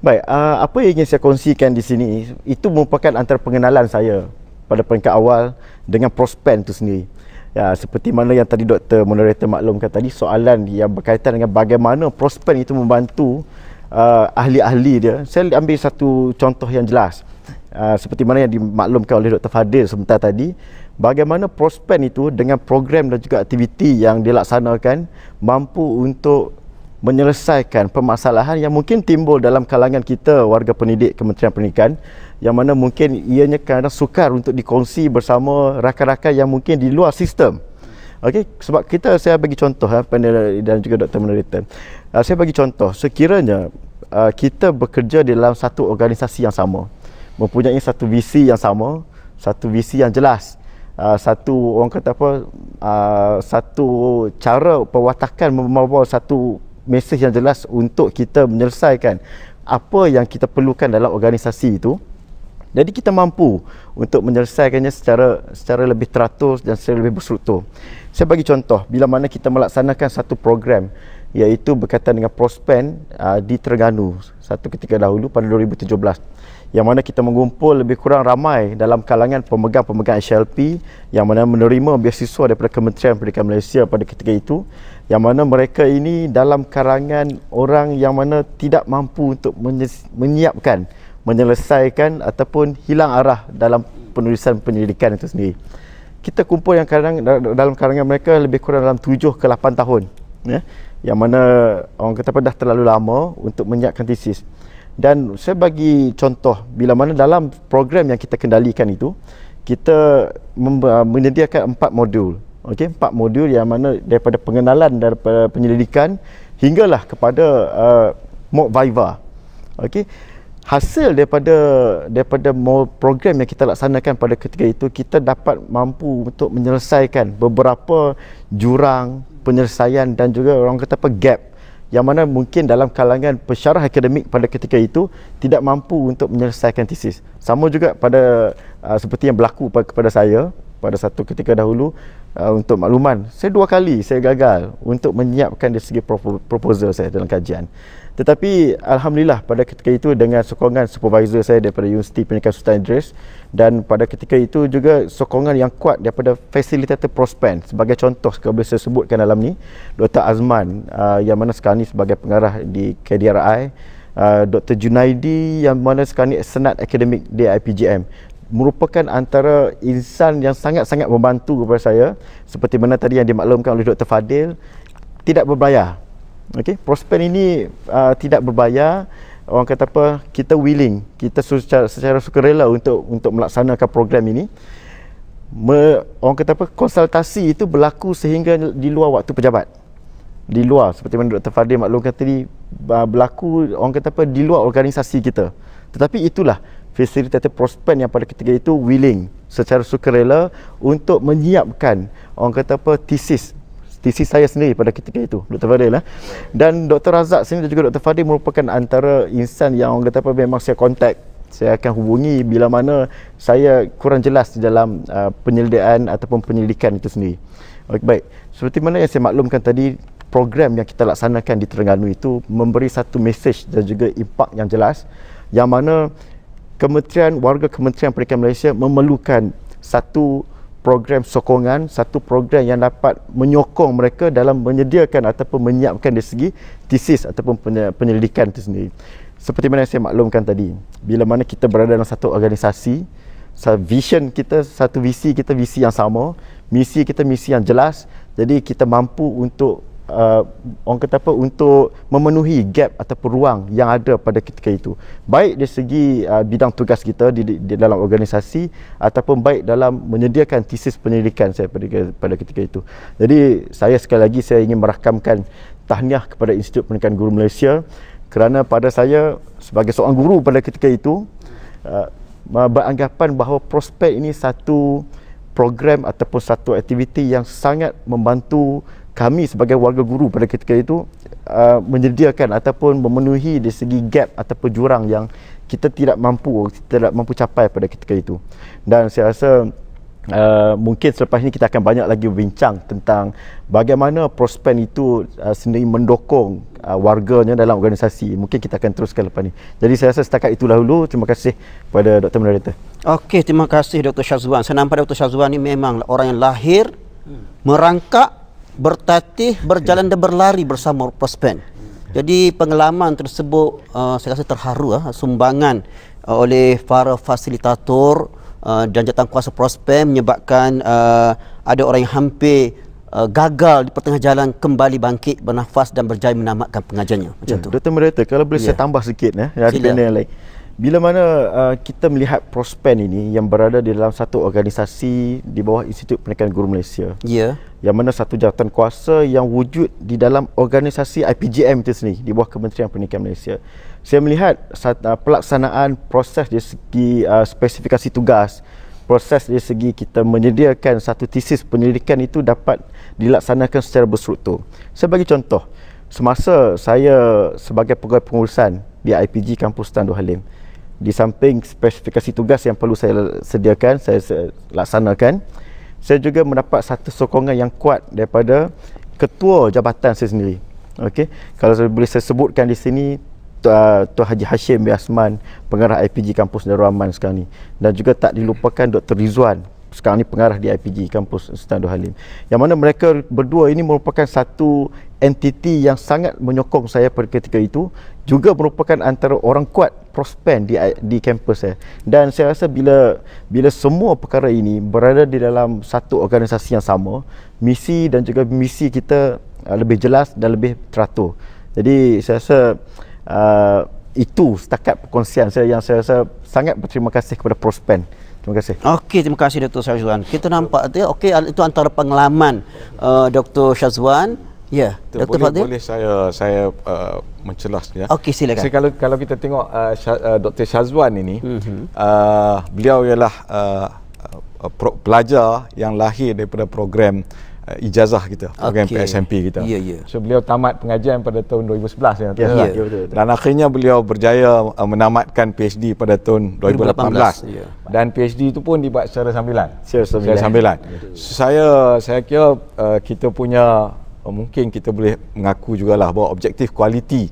Baik, uh, apa yang ingin saya kongsikan di sini itu merupakan antara pengenalan saya pada peringkat awal dengan Prospen itu sendiri. Ya, seperti mana yang tadi Dr. Moderator maklumkan tadi soalan yang berkaitan dengan bagaimana Prospen itu membantu uh, ahli-ahli dia saya ambil satu contoh yang jelas uh, seperti mana yang dimaklumkan oleh Dr. Fadil sebentar tadi bagaimana prospen itu dengan program dan juga aktiviti yang dilaksanakan mampu untuk menyelesaikan permasalahan yang mungkin timbul dalam kalangan kita warga pendidik Kementerian Pendidikan yang mana mungkin ianya kadang sukar untuk dikongsi bersama rakan-rakan yang mungkin di luar sistem Okey, sebab kita saya bagi contoh ha, eh, panel dan juga Dr. Meneritan. Uh, saya bagi contoh, sekiranya uh, kita bekerja di dalam satu organisasi yang sama, mempunyai satu visi yang sama, satu visi yang jelas, uh, satu orang kata apa, uh, satu cara perwatakan membawa satu mesej yang jelas untuk kita menyelesaikan apa yang kita perlukan dalam organisasi itu, jadi kita mampu untuk menyelesaikannya secara secara lebih teratur dan secara lebih berstruktur. Saya bagi contoh bila mana kita melaksanakan satu program iaitu berkaitan dengan Prospen uh, di Terengganu satu ketika dahulu pada 2017 yang mana kita mengumpul lebih kurang ramai dalam kalangan pemegang-pemegang SLP yang mana menerima beasiswa daripada Kementerian Pendidikan Malaysia pada ketika itu yang mana mereka ini dalam kalangan orang yang mana tidak mampu untuk menyiapkan menyelesaikan ataupun hilang arah dalam penulisan penyelidikan itu sendiri. Kita kumpul yang kadang dalam karangan mereka lebih kurang dalam tujuh ke lapan tahun. Ya? Yang mana orang kata pun dah terlalu lama untuk menyiapkan tesis. Dan saya bagi contoh, bila mana dalam program yang kita kendalikan itu, kita uh, menyediakan empat modul. okay, empat modul yang mana daripada pengenalan daripada penyelidikan hinggalah kepada uh, mock viva. Okey hasil daripada daripada program yang kita laksanakan pada ketika itu kita dapat mampu untuk menyelesaikan beberapa jurang penyelesaian dan juga orang kata apa gap yang mana mungkin dalam kalangan pesyarah akademik pada ketika itu tidak mampu untuk menyelesaikan tesis sama juga pada uh, seperti yang berlaku pada, kepada saya pada satu ketika dahulu uh, untuk makluman saya dua kali saya gagal untuk menyiapkan dari segi proposal saya dalam kajian tetapi alhamdulillah pada ketika itu dengan sokongan supervisor saya daripada Universiti Pendidikan Sultan Idris dan pada ketika itu juga sokongan yang kuat daripada fasilitator Prospen sebagai contoh saya boleh saya sebutkan dalam ni Dr Azman uh, yang mana sekarang ni sebagai pengarah di KDRI Uh, Dr. Junaidi yang mana sekarang ni senat akademik di IPGM merupakan antara insan yang sangat-sangat membantu kepada saya seperti mana tadi yang dimaklumkan oleh Dr. Fadil tidak berbayar okay? prospek ini uh, tidak berbayar orang kata apa kita willing kita secara, secara sukarela untuk untuk melaksanakan program ini Me, orang kata apa konsultasi itu berlaku sehingga di luar waktu pejabat di luar seperti mana Dr. Fadil maklumkan tadi berlaku orang kata apa di luar organisasi kita tetapi itulah facilitator prospen yang pada ketika itu willing secara sukarela untuk menyiapkan orang kata apa tesis tesis saya sendiri pada ketika itu Dr. Fadil lah. dan Dr. Razak sendiri dan juga Dr. Fadil merupakan antara insan yang orang kata apa memang saya contact saya akan hubungi bila mana saya kurang jelas di dalam uh, penyelidikan ataupun penyelidikan itu sendiri okay, baik seperti mana yang saya maklumkan tadi program yang kita laksanakan di Terengganu itu memberi satu mesej dan juga impak yang jelas yang mana kementerian warga kementerian pendidikan Malaysia memerlukan satu program sokongan, satu program yang dapat menyokong mereka dalam menyediakan ataupun menyiapkan dari segi tesis ataupun penyelidikan itu sendiri. Seperti mana yang saya maklumkan tadi, bila mana kita berada dalam satu organisasi, vision kita, satu visi kita visi yang sama, misi kita misi yang jelas, jadi kita mampu untuk uh, orang kata apa untuk memenuhi gap atau ruang yang ada pada ketika itu baik dari segi uh, bidang tugas kita di, di, di dalam organisasi ataupun baik dalam menyediakan tesis penyelidikan saya pada, pada ketika itu jadi saya sekali lagi saya ingin merakamkan tahniah kepada Institut Pendidikan Guru Malaysia kerana pada saya sebagai seorang guru pada ketika itu uh, beranggapan bahawa prospek ini satu program ataupun satu aktiviti yang sangat membantu kami sebagai warga guru pada ketika itu uh, menyediakan ataupun memenuhi dari segi gap ataupun jurang yang kita tidak mampu kita tidak mampu capai pada ketika itu dan saya rasa uh, mungkin selepas ini kita akan banyak lagi bincang tentang bagaimana prospen itu uh, sendiri mendukung uh, warganya dalam organisasi mungkin kita akan teruskan lepas ini jadi saya rasa setakat itulah dulu terima kasih kepada Dr. Moderator Okey, terima kasih Dr. Syazwan saya nampak Dr. Syazwan ini memang orang yang lahir hmm. merangkak bertatih, berjalan dan berlari bersama Rupa Span. Hmm. Jadi pengalaman tersebut uh, saya rasa terharu uh, sumbangan uh, oleh para fasilitator uh, dan kuasa prospek menyebabkan uh, ada orang yang hampir uh, gagal di pertengah jalan kembali bangkit bernafas dan berjaya menamatkan pengajarnya. macam ya, tu. Dr. Merita kalau boleh ya. saya tambah sikit ya, ya. yang lain bila mana uh, kita melihat Prospen ini yang berada di dalam satu organisasi di bawah Institut Pendidikan Guru Malaysia. Ya. Yeah. Yang mana satu jawatan kuasa yang wujud di dalam organisasi IPGM itu sendiri di bawah Kementerian Pendidikan Malaysia. Saya melihat uh, pelaksanaan proses dari segi uh, spesifikasi tugas, proses dari segi kita menyediakan satu tesis penyelidikan itu dapat dilaksanakan secara berstruktur. Sebagai contoh, semasa saya sebagai pegawai pengurusan di IPG Kampus Tan Halim di samping spesifikasi tugas yang perlu saya sediakan, saya laksanakan, saya juga mendapat satu sokongan yang kuat daripada ketua jabatan saya sendiri. Okay, kalau saya boleh saya sebutkan di sini ah, Tuan Haji Hashim Yasman, pengarah IPG Kampus Darul Aman sekarang ni. Dan juga tak dilupakan Dr. Rizwan, sekarang ni pengarah di IPG kampus Sultan Abdul Halim yang mana mereka berdua ini merupakan satu entiti yang sangat menyokong saya pada ketika itu juga merupakan antara orang kuat prospen di di kampus saya dan saya rasa bila bila semua perkara ini berada di dalam satu organisasi yang sama misi dan juga misi kita uh, lebih jelas dan lebih teratur jadi saya rasa uh, itu setakat perkongsian saya yang saya rasa sangat berterima kasih kepada Prospen. Terima kasih. Okey, terima kasih Dr. Syazwan. Kita nampak tu okey itu antara pengalaman uh, Dr. Syazwan. Ya, yeah. Dr. Fadil. Boleh saya saya uh, mencelas ya. Okey, silakan. Jadi, kalau kalau kita tengok uh, Syaz, uh, Dr. Syazwan ini, mm-hmm. uh, beliau ialah uh, uh, pelajar yang lahir daripada program uh, ijazah kita program okay. PSMP kita. Yeah, yeah. So beliau tamat pengajian pada tahun 2011 ya. Yeah. Yeah. Yeah, Dan akhirnya beliau berjaya uh, menamatkan PhD pada tahun 2018. 2018. Yeah. Dan PhD itu pun dibuat secara sambilan. Secara sambilan. sambilan. So, ya, saya saya kira uh, kita punya uh, mungkin kita boleh mengaku juga lah bahawa objektif kualiti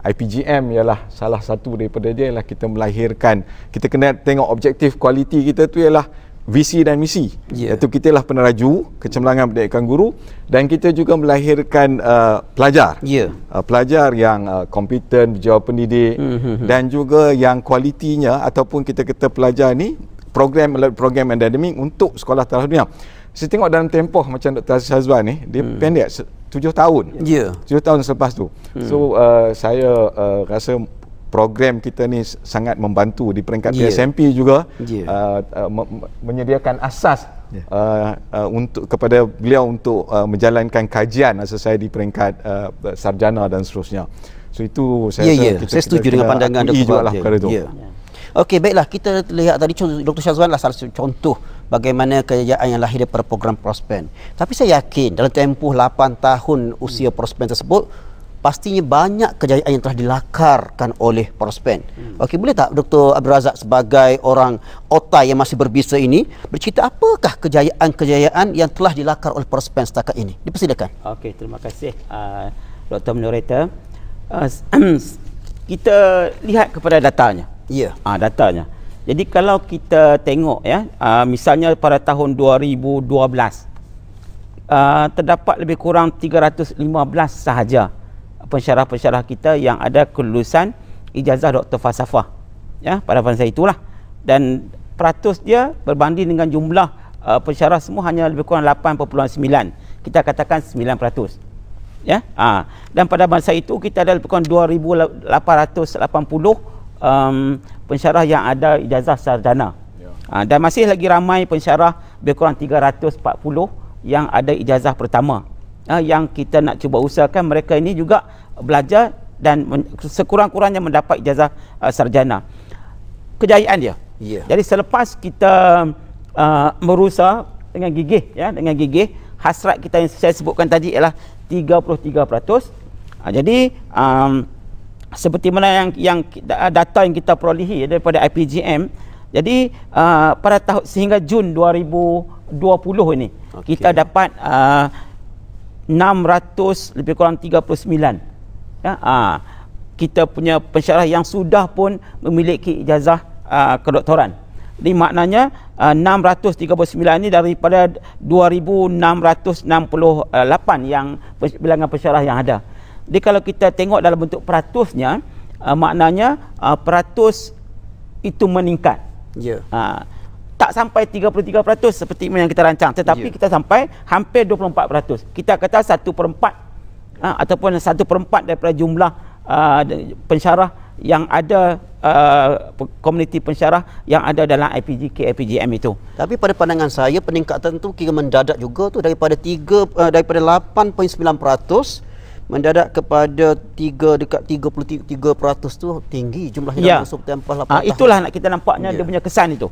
IPGM ialah salah satu daripada dia ialah kita melahirkan kita kena tengok objektif kualiti kita tu ialah visi dan misi yeah. iaitu lah peneraju kecemerlangan pendidikan guru dan kita juga melahirkan uh, pelajar yeah. uh, pelajar yang kompeten uh, berjawab pendidik mm-hmm. dan juga yang kualitinya ataupun kita kata pelajar ni program program endemik untuk sekolah tarikh dunia saya tengok dalam tempoh macam Dr. Aziz Hazwan ni dia mm. pendek 7 tahun yeah. 7 tahun selepas tu mm. so uh, saya uh, rasa program kita ni sangat membantu di peringkat yeah. PSMP juga yeah. uh, uh, me- menyediakan asas yeah. uh, uh, untuk kepada beliau untuk uh, menjalankan kajian asas saya di peringkat uh, sarjana dan seterusnya. So itu saya yeah, yeah. kita saya setuju kita dengan pandangan Dr. Juga lah Yeah. Okey baiklah kita lihat tadi Dr. Syazwan lah salah satu contoh bagaimana kejayaan yang lahir daripada program Prospen. Tapi saya yakin dalam tempoh 8 tahun usia Prospen tersebut pastinya banyak kejayaan yang telah dilakarkan oleh Prospen. Hmm. Okey, boleh tak Dr. Abdul Razak sebagai orang otai yang masih berbisa ini bercerita apakah kejayaan-kejayaan yang telah dilakar oleh Prospen setakat ini? Dipersilakan. Okey, terima kasih uh, Dr. Moderator. Uh, (clears throat) kita lihat kepada datanya. Ya. Yeah. Ah, uh, datanya. Jadi kalau kita tengok ya, uh, misalnya pada tahun 2012 Uh, terdapat lebih kurang 315 sahaja pensyarah-pensyarah kita yang ada kelulusan ijazah doktor falsafah ya pada masa itulah dan peratus dia berbanding dengan jumlah uh, pensyarah semua hanya lebih kurang 8.9 kita katakan 9% ya ha. dan pada masa itu kita ada lebih kurang 2880 um, pensyarah yang ada ijazah sarjana ya. ha. dan masih lagi ramai pensyarah lebih kurang 340 yang ada ijazah pertama uh, yang kita nak cuba usahakan mereka ini juga belajar dan men- sekurang-kurangnya mendapat ijazah uh, sarjana. Kejayaan dia. Yeah. Jadi selepas kita uh, ah, berusaha dengan gigih ya dengan gigih hasrat kita yang saya sebutkan tadi ialah 33%. Uh, jadi um, seperti mana yang yang data yang kita perolehi daripada IPGM jadi uh, pada tahun sehingga Jun 2020 ini okay. kita dapat uh, 600 lebih kurang 39 ya ha, kita punya pensyarah yang sudah pun memiliki ijazah ha, kedoktoran jadi maknanya 639 ah, ini daripada 2668 yang bilangan pensyarah yang ada. Jadi kalau kita tengok dalam bentuk peratusnya, maknanya peratus itu meningkat. Ya. Yeah tak sampai 33% seperti yang kita rancang tetapi yeah. kita sampai hampir 24%. Kita kata 1/4 uh, ha, ataupun 1/4 daripada jumlah uh, pensyarah yang ada ha, komuniti uh, pensyarah yang ada dalam IPG KIPGM itu. Tapi pada pandangan saya peningkatan tu kira mendadak juga tu daripada 3 uh, eh, daripada 8.9% mendadak kepada 3 dekat 33% tu tinggi jumlahnya yeah. dalam masa 8 uh, itulah nak kita nampaknya yeah. dia punya kesan itu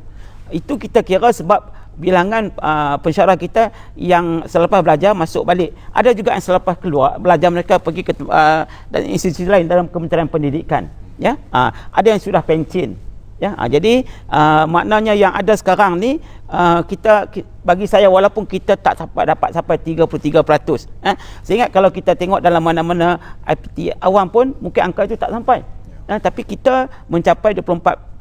itu kita kira sebab bilangan uh, pensyarah kita yang selepas belajar masuk balik ada juga yang selepas keluar belajar mereka pergi ke uh, dan institusi lain dalam Kementerian Pendidikan ya uh, ada yang sudah pencin ya uh, jadi uh, maknanya yang ada sekarang ni uh, kita bagi saya walaupun kita tak sampai dapat sampai 33% eh sehingga kalau kita tengok dalam mana-mana IPT awam pun mungkin angka itu tak sampai uh, tapi kita mencapai 24%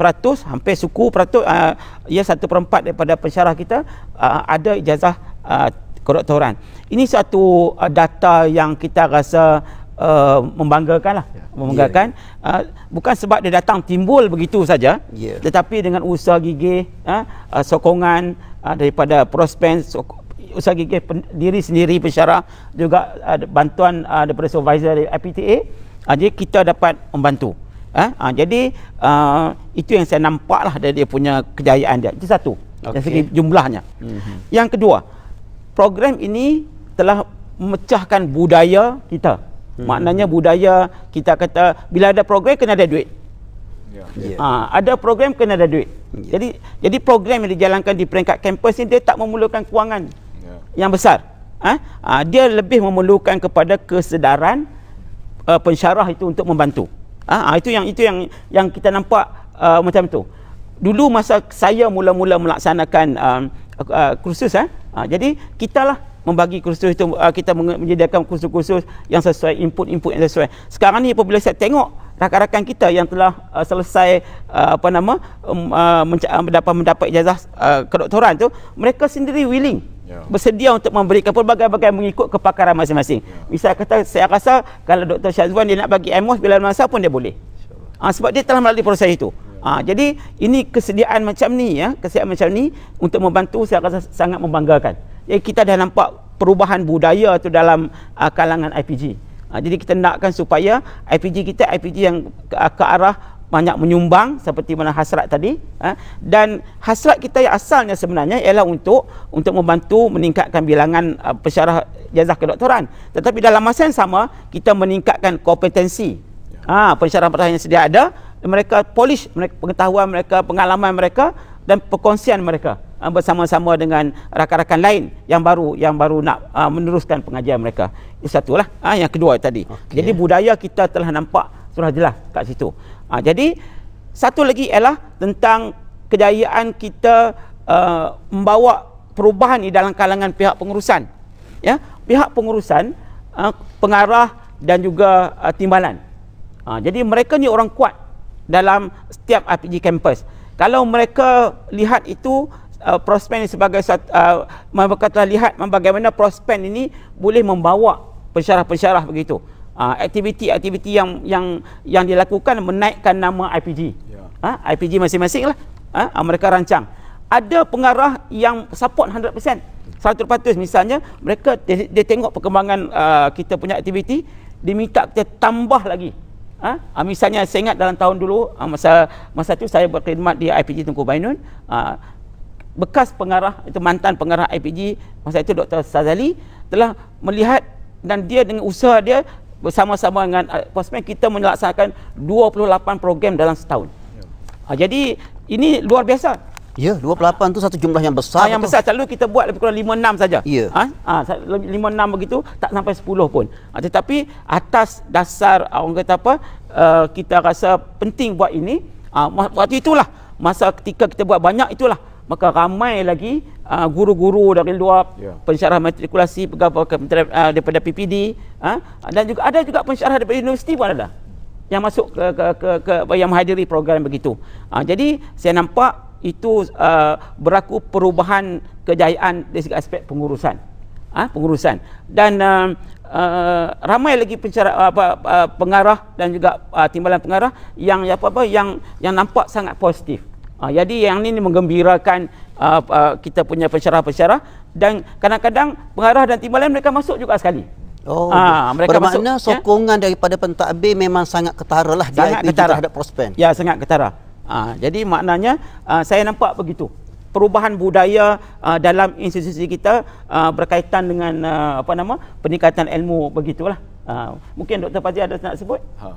hampir suku peratus uh, ah, ia ya, satu perempat daripada pensyarah kita uh, ada ijazah uh, kedoktoran. Ini satu uh, data yang kita rasa Uh, membanggakan lah yeah. membanggakan yeah. Ya, ya. Uh, bukan sebab dia datang timbul begitu saja yeah. tetapi dengan usaha gigih uh, uh, sokongan uh, daripada prospen so, usaha gigih diri sendiri pensyarah juga uh, bantuan uh, daripada supervisor dari IPTA uh, jadi kita dapat membantu Eh? Ha, jadi uh, itu yang saya nampak lah dari dia punya kejayaan dia. Itu satu. Okay. Dari segi jumlahnya. Mm-hmm. Yang kedua, program ini telah memecahkan budaya kita. hmm Maknanya budaya kita kata bila ada program kena ada duit. Yeah. Yeah. Ya. Ha, ada program kena ada duit. Yeah. Jadi jadi program yang dijalankan di peringkat kampus ini dia tak memerlukan kewangan yeah. yang besar. Ha? Ha, dia lebih memerlukan kepada kesedaran uh, pensyarah itu untuk membantu. Ah ha, itu yang itu yang yang kita nampak uh, macam tu. Dulu masa saya mula-mula melaksanakan uh, uh, kursus eh. Ha, jadi lah membagi kursus itu uh, kita menyediakan kursus-kursus yang sesuai input-input yang sesuai. Sekarang ni apabila saya tengok rakan-rakan kita yang telah uh, selesai uh, apa nama um, uh, mendapat mendapat ijazah uh, kedoktoran tu mereka sendiri willing yeah. bersedia untuk memberikan pelbagai-bagai mengikut kepakaran masing-masing. Yeah. Misal kata saya rasa kalau Dr. Syazwan dia nak bagi emos bila masa pun dia boleh. Ha, sebab dia telah melalui proses itu. Ha, jadi ini kesediaan macam ni ya, kesediaan macam ni untuk membantu saya rasa sangat membanggakan. Jadi kita dah nampak perubahan budaya tu dalam uh, kalangan IPG. Ha, jadi kita nakkan supaya IPG kita IPG yang ke, ke arah banyak menyumbang seperti mana hasrat tadi eh? dan hasrat kita yang asalnya sebenarnya ialah untuk untuk membantu meningkatkan bilangan uh, pesyarah jazah kedoktoran tetapi dalam masa yang sama kita meningkatkan kompetensi ya. ha, pensyarah pertahanan yang sedia ada mereka polish mereka, pengetahuan mereka pengalaman mereka dan perkongsian mereka uh, bersama-sama dengan rakan-rakan lain yang baru yang baru nak uh, meneruskan pengajian mereka itu satulah ha, yang kedua tadi okay. jadi budaya kita telah nampak sudah jelas kat situ Ha, jadi satu lagi ialah tentang kejayaan kita uh, membawa perubahan di dalam kalangan pihak pengurusan. Ya, pihak pengurusan, uh, pengarah dan juga uh, timbalan. Ha, jadi mereka ni orang kuat dalam setiap RPG campus. Kalau mereka lihat itu uh, prospen sebagai satu uh, mereka telah lihat bagaimana prospen ini boleh membawa pensyarah-pensyarah begitu aktiviti-aktiviti ah, yang yang yang dilakukan menaikkan nama IPG. Ya. Ha, ah, IPG masing-masing lah. Ha, mereka rancang. Ada pengarah yang support 100%. 100% misalnya mereka dia, dia tengok perkembangan uh, kita punya aktiviti diminta kita tambah lagi. Ha? misalnya saya ingat dalam tahun dulu masa masa tu saya berkhidmat di IPG Tunku Bainun bekas pengarah itu mantan pengarah IPG masa itu Dr. Sazali telah melihat dan dia dengan usaha dia bersama-sama dengan eh, Postman kita melaksanakan 28 program dalam setahun. Ha, jadi ini luar biasa. Ya, 28 tu satu jumlah yang besar. Ha, yang besar. Selalu kita buat lebih kurang 5 6 saja. Ya. Ha? ha 5 6 begitu tak sampai 10 pun. Ha, tetapi atas dasar ah, orang kata apa uh, kita rasa penting buat ini uh, waktu itulah masa ketika kita buat banyak itulah maka ramai lagi uh, guru-guru dari luar yeah. pensyarah matrikulasi pegawai uh, daripada PPD uh, ah, dan juga ada juga pensyarah daripada universiti pun ada yang masuk ke ke ke, ke yang menghadiri program begitu. Uh, jadi saya nampak itu uh, berlaku perubahan kejayaan dari segi aspek pengurusan. Uh, pengurusan dan uh, Uh, ramai lagi pencara, uh, uh, pengarah dan juga uh, timbalan pengarah yang apa apa yang yang nampak sangat positif. Uh, jadi yang ini menggembirakan uh, uh, kita punya pensyarah-pensyarah dan kadang-kadang pengarah dan timbalan mereka masuk juga sekali. Oh, ha, mereka bermakna masuk, ya. sokongan ya? daripada pentadbir memang sangat ketara lah di IP terhadap Prospen. Ya, sangat ketara. Ha, jadi maknanya uh, saya nampak begitu. Perubahan budaya uh, dalam institusi kita uh, berkaitan dengan uh, apa nama peningkatan ilmu begitulah. Uh, mungkin Dr. Fazli ada nak sebut? Ha,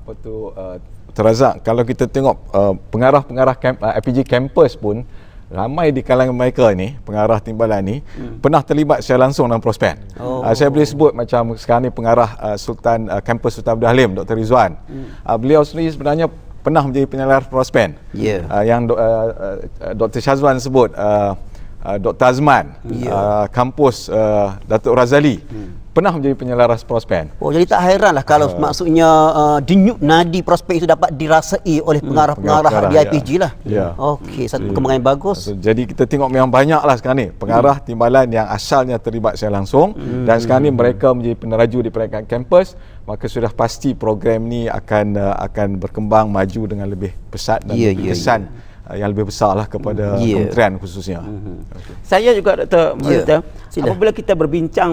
apa tu uh, Terazak kalau kita tengok uh, pengarah-pengarah camp, uh, IPG campus pun ramai di kalangan mereka ni pengarah timbalan ni hmm. pernah terlibat secara langsung dalam prospek. Oh. Uh, saya boleh sebut macam sekarang ni pengarah uh, Sultan uh, Campus Sultan Abdul Halim Dr. Rizwan. Hmm. Uh, beliau sendiri sebenarnya pernah menjadi penyelar prospek. Yeah. Uh, yang uh, uh, Dr. Syazwan sebut uh, uh Dr. Azman yeah. uh, kampus uh, Datuk Razali. Hmm pernah menjadi penyelaras prospek. Oh jadi tak hairanlah kalau uh, maksudnya uh, denyut nadi prospek itu dapat dirasai oleh hmm, pengarah-pengarah di ya. IPG lah. Ya. Okey, satu kemenangan bagus. Jadi kita tengok memang lah sekarang ni pengarah hmm. timbalan yang asalnya terlibat secara langsung hmm. dan sekarang ni mereka menjadi peneraju di peringkat kampus, maka sudah pasti program ni akan uh, akan berkembang maju dengan lebih pesat dan yeah, lebih yeah, kesan. Yeah. Eh, yang lebih besar lah kepada hmm. yeah. kementerian khususnya. Mm-hmm. Okay. Hmm. Saya juga Dr. Merita, yeah. apabila kita berbincang,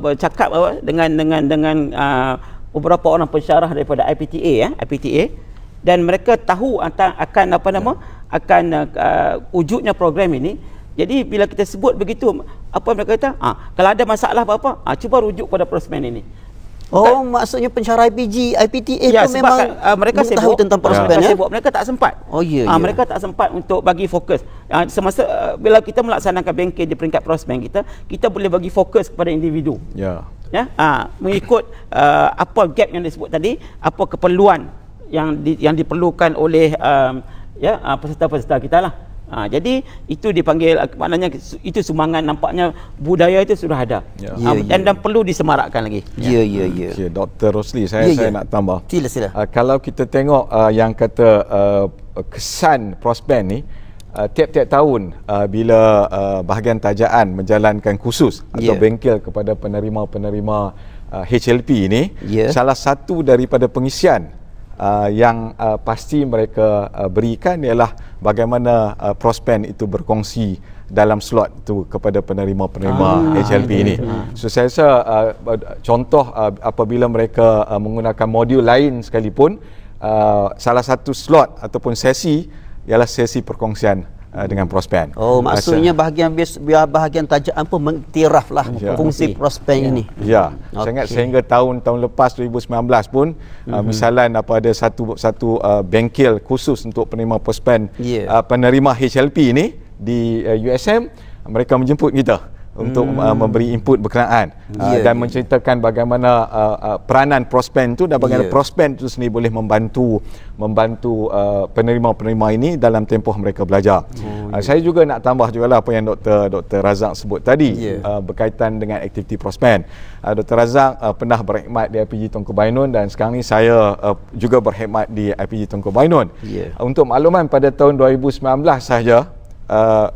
bercakap dengan dengan dengan uh, beberapa orang pensyarah daripada IPTA, ya, eh, IPTA dan mereka tahu akan apa nama akan uh, wujudnya program ini. Jadi bila kita sebut begitu apa mereka kata? Ah, kalau ada masalah apa-apa, ah, cuba rujuk pada prosmen ini. Oh tak. maksudnya pencara IPG IPTA ya, tu memang kan, uh, mereka sibuk tahu tentang prospek ya. ya. Sibuk. Mereka tak sempat. Oh ya. Yeah, uh, ya. yeah. mereka tak sempat untuk bagi fokus. Uh, semasa uh, bila kita melaksanakan banking di peringkat prospek kita, kita boleh bagi fokus kepada individu. Ya. Ya. Ah mengikut uh, apa gap yang disebut tadi, apa keperluan yang di, yang diperlukan oleh um, ya uh, peserta-peserta kita lah. Ha, jadi itu dipanggil maknanya itu sumbangan nampaknya budaya itu sudah ada. Ya. Ha, dan ya, ya. dan perlu disemarakkan lagi. Ya ya ya. ya. Okay, Dr. Rosli saya ya, ya. saya ya. nak tambah. Sila sila. Uh, kalau kita tengok uh, yang kata uh, kesan prosben ni Uh, tiap-tiap tahun uh, bila uh, bahagian tajaan menjalankan khusus yeah. atau bengkel kepada penerima-penerima uh, HLP ini yeah. salah satu daripada pengisian Uh, yang uh, pasti mereka uh, berikan ialah bagaimana uh, prospen itu berkongsi dalam slot itu kepada penerima-penerima ah, HLB ini. ini. Ah. So saya rasa uh, contoh uh, apabila mereka uh, menggunakan modul lain sekalipun uh, salah satu slot ataupun sesi ialah sesi perkongsian. Uh, dengan prospan. Oh, maksudnya Asa, bahagian biar bahagian tajaan pun mengiktiraf lah ya. fungsi ya. prospan ya. ini. Ya. Okay. Sangat sehingga tahun-tahun lepas 2019 pun mm-hmm. uh, mhm. misalan apa ada satu satu uh, bengkel khusus untuk penerima prospan yeah. uh, penerima HLP ini di uh, USM mereka menjemput kita untuk uh, hmm. uh, memberi input berkenaan yeah, uh, ya, dan ya. menceritakan bagaimana uh, uh, peranan prospen tu dan bagaimana yeah. prospen tu sendiri boleh membantu membantu uh, penerima-penerima ini dalam tempoh mereka belajar. Oh, uh, yeah. Saya juga nak tambah juga lah apa yang Dr Dr Razak sebut tadi yeah. uh, berkaitan dengan aktiviti prospen. Uh, Dr Razak uh, pernah berkhidmat di IPG Tengku Bainun dan sekarang ni saya uh, juga berkhidmat di IPG Tengku Bainun. Yeah. Uh, untuk makluman pada tahun 2019 saja Uh,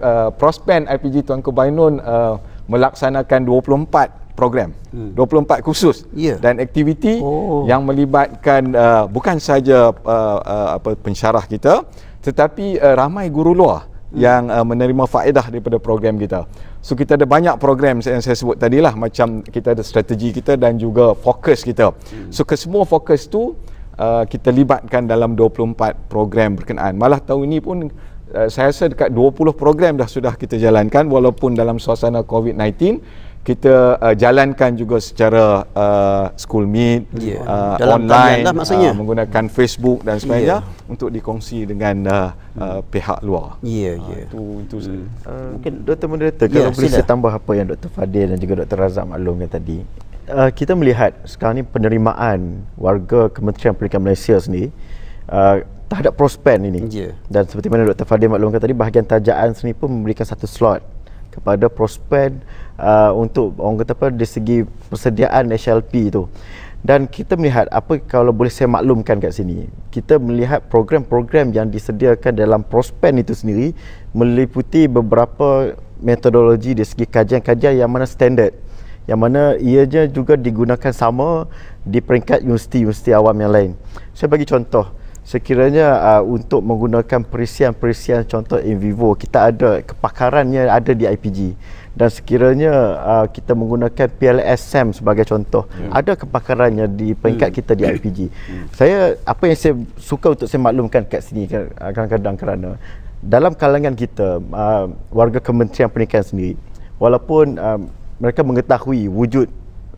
uh, Prospen IPG Tuanku Bainun uh, melaksanakan 24 program hmm. 24 khusus yeah. dan aktiviti oh. yang melibatkan uh, bukan saja uh, uh, apa pensyarah kita tetapi uh, ramai guru luar hmm. yang uh, menerima faedah daripada program kita. So kita ada banyak program yang saya sebut tadilah macam kita ada strategi kita dan juga fokus kita. Hmm. So kesemua fokus tu uh, kita libatkan dalam 24 program berkenaan. Malah tahun ini pun Eh, saya rasa dekat 20 program dah sudah kita jalankan walaupun dalam suasana COVID-19 kita uh, jalankan juga secara uh, school meet yeah. Ya, uh, online lah Uh, menggunakan Facebook dan sebagainya yeah. untuk dikongsi dengan uh, uh, pihak luar. Ya yeah, ya. Yeah. Uh, itu itu yeah. Hmm. uh, mungkin doktor moderator ya, kalau yeah, boleh saya tambah apa yang doktor Fadil dan juga doktor Razak maklumkan tadi. Uh, kita melihat sekarang ni penerimaan warga Kementerian Pendidikan Malaysia sendiri uh, terhadap prospen ini. Yeah. Dan seperti mana Dr. Fadil maklumkan tadi bahagian tajaan sendiri pun memberikan satu slot kepada prospen uh, untuk orang kata apa dari segi persediaan SLP itu. Dan kita melihat apa kalau boleh saya maklumkan kat sini. Kita melihat program-program yang disediakan dalam prospen itu sendiri meliputi beberapa metodologi dari segi kajian-kajian yang mana standard yang mana ia juga digunakan sama di peringkat universiti-universiti awam yang lain. Saya bagi contoh, sekiranya uh, untuk menggunakan perisian-perisian contoh in vivo kita ada kepakarannya ada di IPG dan sekiranya uh, kita menggunakan PLSM sebagai contoh yeah. ada kepakarannya di peringkat mm. kita di IPG mm. saya apa yang saya suka untuk saya maklumkan kat sini kan, uh, kadang-kadang kerana dalam kalangan kita uh, warga Kementerian Pendidikan sendiri walaupun uh, mereka mengetahui wujud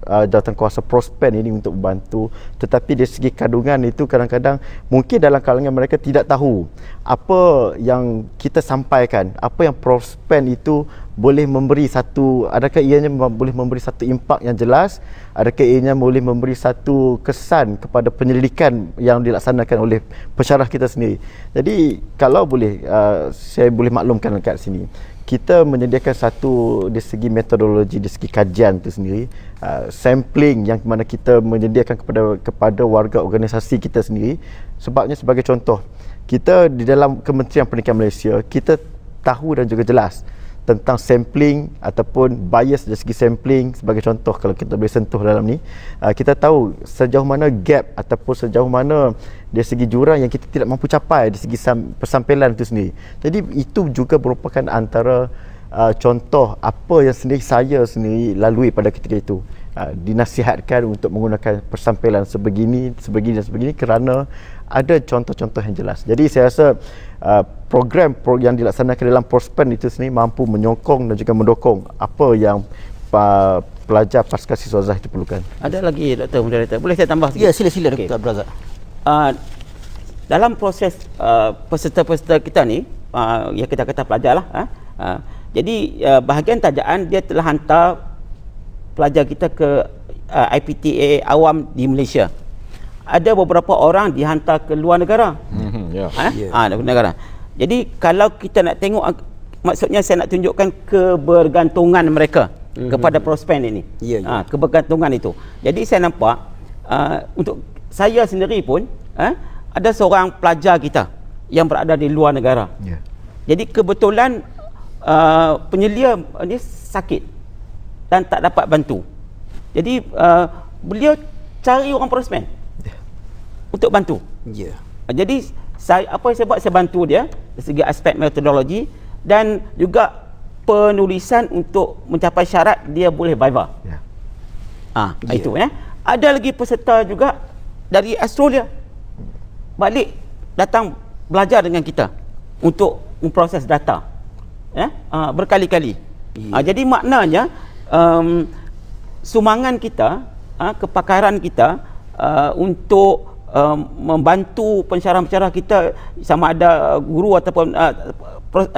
uh, datang kuasa prospen ini untuk membantu tetapi dari segi kandungan itu kadang-kadang mungkin dalam kalangan mereka tidak tahu apa yang kita sampaikan apa yang prospen itu boleh memberi satu adakah ianya boleh memberi satu impak yang jelas adakah ianya boleh memberi satu kesan kepada penyelidikan yang dilaksanakan oleh pensyarah kita sendiri jadi kalau boleh uh, saya boleh maklumkan dekat sini kita menyediakan satu di segi metodologi di segi kajian itu sendiri Uh, sampling yang mana kita menyediakan kepada kepada warga organisasi kita sendiri sebabnya sebagai contoh kita di dalam Kementerian Pendidikan Malaysia kita tahu dan juga jelas tentang sampling ataupun bias dari segi sampling sebagai contoh kalau kita boleh sentuh dalam ni uh, kita tahu sejauh mana gap ataupun sejauh mana dari segi jurang yang kita tidak mampu capai dari segi persampilan itu sendiri jadi itu juga merupakan antara uh, contoh apa yang sendiri saya sendiri lalui pada ketika itu uh, dinasihatkan untuk menggunakan persampelan sebegini sebegini dan sebegini kerana ada contoh-contoh yang jelas. Jadi saya rasa uh, program yang dilaksanakan dalam Prospen itu sendiri mampu menyokong dan juga mendukung apa yang uh, pelajar pasca siswa Zah itu perlukan. Ada lagi Dr. Moderator. Boleh saya tambah sikit? Ya, sila-sila Dr. Okay. Uh, dalam proses uh, peserta-peserta kita ni, uh, yang kita kata pelajar lah, uh, uh, jadi uh, bahagian tajaan dia telah hantar pelajar kita ke uh, eh, IPTA awam di Malaysia. Ada beberapa orang dihantar ke luar negara. Mm-hmm, Yeah. Ha? Yeah. Ha, negara. Jadi kalau kita nak tengok maksudnya saya nak tunjukkan kebergantungan mereka mm-hmm. kepada prospen ini. Yeah, yeah. Ha, kebergantungan itu. Jadi saya nampak uh, untuk saya sendiri pun eh, ada seorang pelajar kita yang berada di luar negara. Yeah. Jadi kebetulan uh, penyelia ni uh, sakit dan tak dapat bantu. Jadi uh, beliau cari orang prosmen yeah. untuk bantu. Yeah. Uh, jadi saya apa yang saya buat saya bantu dia dari segi aspek metodologi dan juga penulisan untuk mencapai syarat dia boleh viva. Ya. Ah, ha, itu ya. Eh. Ada lagi peserta juga dari Australia balik datang belajar dengan kita untuk memproses data eh, uh, berkali-kali. Yeah. jadi maknanya um, sumangan kita, uh, kepakaran kita uh, untuk um, membantu pensyarah-pensyarah kita sama ada guru ataupun uh,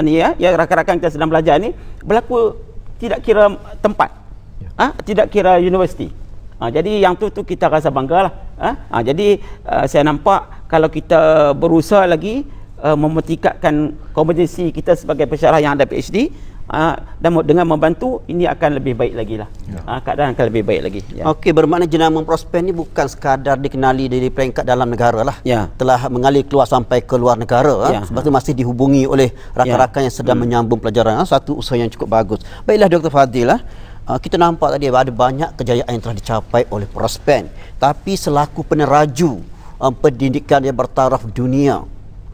ni ya, ya rakan-rakan kita sedang belajar ni berlaku tidak kira tempat, yeah. Ya. tidak kira universiti. Ha, jadi yang tu tu kita rasa banggalah. Ha? Ha, jadi uh, saya nampak kalau kita berusaha lagi uh, memetikatkan kompetensi kita sebagai pensyarah yang ada PhD uh, dan dengan membantu ini akan lebih baik lagi lah ya. uh, keadaan akan lebih baik lagi ya. Okey, bermakna jenama prospek ini bukan sekadar dikenali dari peringkat dalam negara lah ya. telah mengalir keluar sampai ke luar negara ha? ya. ha? sebab itu masih dihubungi oleh rakan-rakan ya. yang sedang ya. hmm. menyambung pelajaran ha? satu usaha yang cukup bagus baiklah Dr. Fadil ha? ha? kita nampak tadi ada banyak kejayaan yang telah dicapai oleh Prospen tapi selaku peneraju um, pendidikan yang bertaraf dunia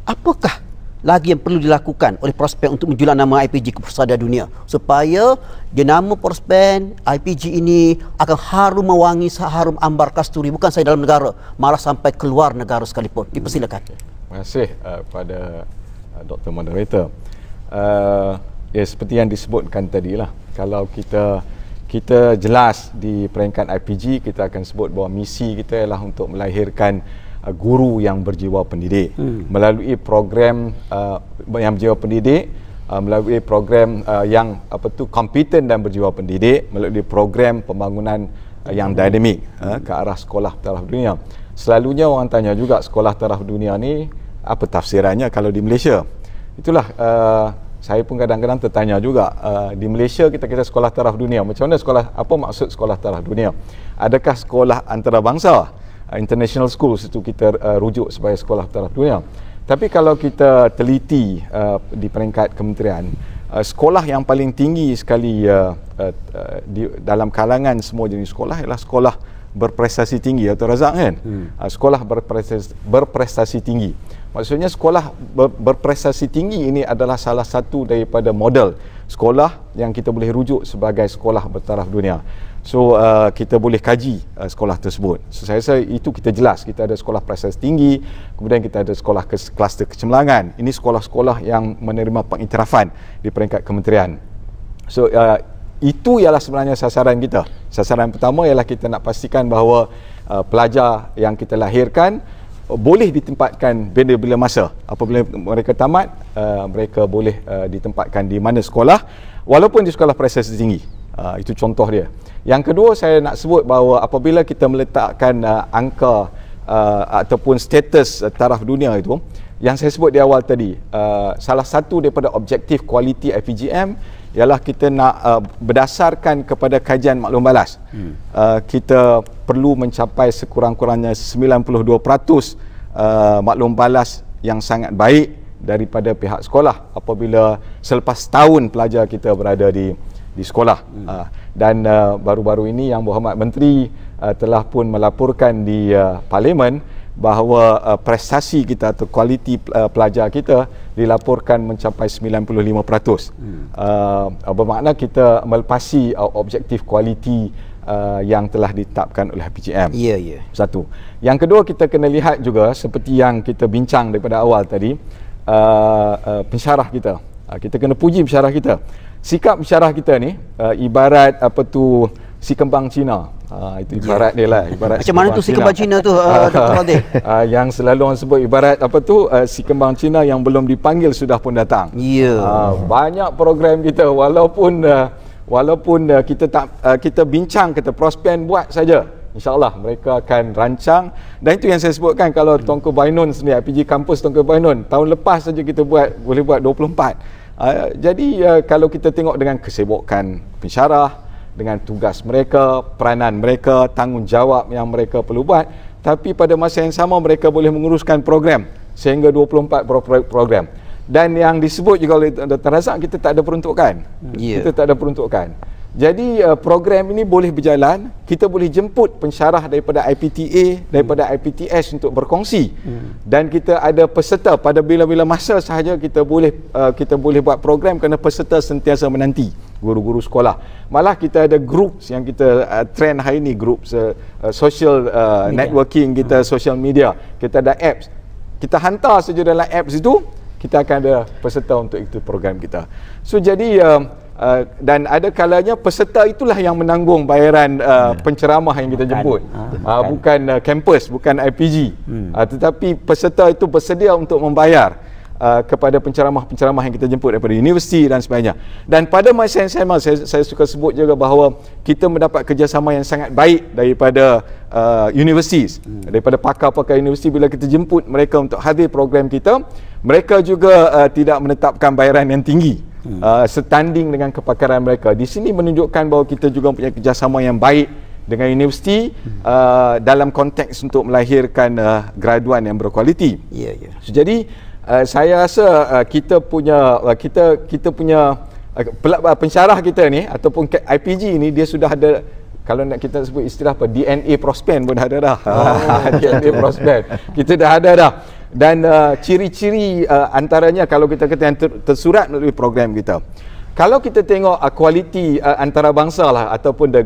apakah lagi yang perlu dilakukan oleh prospek untuk menjulang nama IPG ke persada dunia supaya jenama prospek IPG ini akan harum mewangi seharum ambar kasturi bukan saya dalam negara malah sampai keluar negara sekalipun dipersilakan terima kasih uh, pada uh, Dr. Moderator uh, ya seperti yang disebutkan tadi lah. kalau kita kita jelas di peringkat IPG kita akan sebut bahawa misi kita ialah untuk melahirkan guru yang berjiwa pendidik hmm. melalui program uh, yang berjiwa pendidik uh, melalui program uh, yang apa tu kompeten dan berjiwa pendidik melalui program pembangunan uh, yang dinamik hmm. uh, ke arah sekolah taraf dunia selalunya orang tanya juga sekolah taraf dunia ni apa tafsirannya kalau di Malaysia itulah uh, saya pun kadang-kadang tertanya juga uh, di Malaysia kita kata sekolah taraf dunia macam mana sekolah apa maksud sekolah taraf dunia adakah sekolah antarabangsa Ah, international School, itu kita uh, rujuk sebagai sekolah taraf dunia. Tapi kalau kita teliti uh, di peringkat kementerian, uh, sekolah yang paling tinggi sekali uh, uh, di, dalam kalangan semua jenis sekolah ialah sekolah berprestasi tinggi atau Razak kan? Hmm. Uh, sekolah berprestasi, berprestasi tinggi. Maksudnya sekolah ber, berprestasi tinggi ini adalah salah satu daripada model sekolah yang kita boleh rujuk sebagai sekolah bertaraf dunia. So uh, kita boleh kaji uh, sekolah tersebut. So saya rasa itu kita jelas. Kita ada sekolah prestasi tinggi, kemudian kita ada sekolah ke kluster kecemerlangan. Ini sekolah-sekolah yang menerima pengiktirafan di peringkat kementerian. So uh, itu ialah sebenarnya sasaran kita. Sasaran pertama ialah kita nak pastikan bahawa uh, pelajar yang kita lahirkan uh, boleh ditempatkan bila-bila masa apabila mereka tamat uh, mereka boleh uh, ditempatkan di mana sekolah walaupun di sekolah prestasi tinggi Ah, itu contoh dia. Yang kedua saya nak sebut bahawa apabila kita meletakkan uh, angka uh, ataupun status uh, taraf dunia itu yang saya sebut di awal tadi, uh, salah satu daripada objektif kualiti FPGM ialah kita nak uh, berdasarkan kepada kajian maklum balas. Hmm. Uh, kita perlu mencapai sekurang-kurangnya 92% uh, maklum balas yang sangat baik daripada pihak sekolah apabila selepas tahun pelajar kita berada di di sekolah hmm. uh, dan uh, baru-baru ini yang berhormat menteri uh, telah pun melaporkan di uh, parlimen bahawa uh, prestasi kita atau kualiti uh, pelajar kita dilaporkan mencapai 95%. Hmm. Uh, bermakna kita melepasi uh, objektif kualiti uh, yang telah ditetapkan oleh PGM. yeah, Yeah. Satu. Yang kedua kita kena lihat juga seperti yang kita bincang daripada awal tadi uh, uh, pensyarah kita. Uh, kita kena puji pensyarah kita sikap syarah kita ni uh, ibarat apa tu si kembang Cina. uh, itu ya. ibarat yeah. dia lah ibarat. Macam mana tu si kembang Cina tu uh, Dr. Uh, (laughs) ah, yang selalu orang sebut ibarat apa tu uh, si kembang Cina yang belum dipanggil sudah pun datang. Yeah. Ya. Uh, banyak program kita walaupun uh, walaupun uh, kita tak uh, kita bincang kita prospen buat saja. InsyaAllah mereka akan rancang Dan itu yang saya sebutkan Kalau Tongku Bainun sendiri IPG Kampus Tongku Bainun Tahun lepas saja kita buat Boleh buat Ah, jadi uh, kalau kita tengok dengan kesibukan pensyarah dengan tugas mereka, peranan mereka, tanggungjawab yang mereka perlu buat tapi pada masa yang sama mereka boleh menguruskan program sehingga 24 program dan yang disebut juga oleh Dr. Razak kita tak ada peruntukan yeah. kita tak ada peruntukan jadi uh, program ini boleh berjalan, kita boleh jemput pensyarah daripada IPTA, daripada hmm. IPTS untuk berkongsi. Hmm. Dan kita ada peserta pada bila-bila masa sahaja kita boleh uh, kita boleh buat program kerana peserta sentiasa menanti guru-guru sekolah. Malah kita ada grup yang kita uh, trend hari ini grup uh, social uh, networking kita hmm. social media, kita ada apps. Kita hantar saja dalam apps itu, kita akan ada peserta untuk itu program kita. So jadi uh, Uh, dan ada kalanya peserta itulah yang menanggung bayaran uh, yeah. penceramah yang kita jemput bukan, ah, uh, bukan uh, kampus bukan IPG hmm. uh, tetapi peserta itu bersedia untuk membayar uh, kepada penceramah-penceramah yang kita jemput daripada universiti dan sebagainya dan pada masa yang sama saya, saya suka sebut juga bahawa kita mendapat kerjasama yang sangat baik daripada uh, universiti hmm. daripada pakar-pakar universiti bila kita jemput mereka untuk hadir program kita mereka juga uh, tidak menetapkan bayaran yang tinggi uh, setanding dengan kepakaran mereka. Di sini menunjukkan bahawa kita juga punya kerjasama yang baik dengan universiti uh, dalam konteks untuk melahirkan uh, graduan yang berkualiti. Ya, ya. So, jadi uh, saya rasa uh, kita punya uh, kita kita punya uh, pensyarah kita ni ataupun IPG ni dia sudah ada kalau nak kita sebut istilah apa DNA Prospen pun ada dah. Oh. (laughs) DNA Prospen. Kita dah ada dah dan uh, ciri-ciri uh, antaranya kalau kita kata yang tersurat melalui program kita. Kalau kita tengok uh, quality uh, antarabangsa lah ataupun the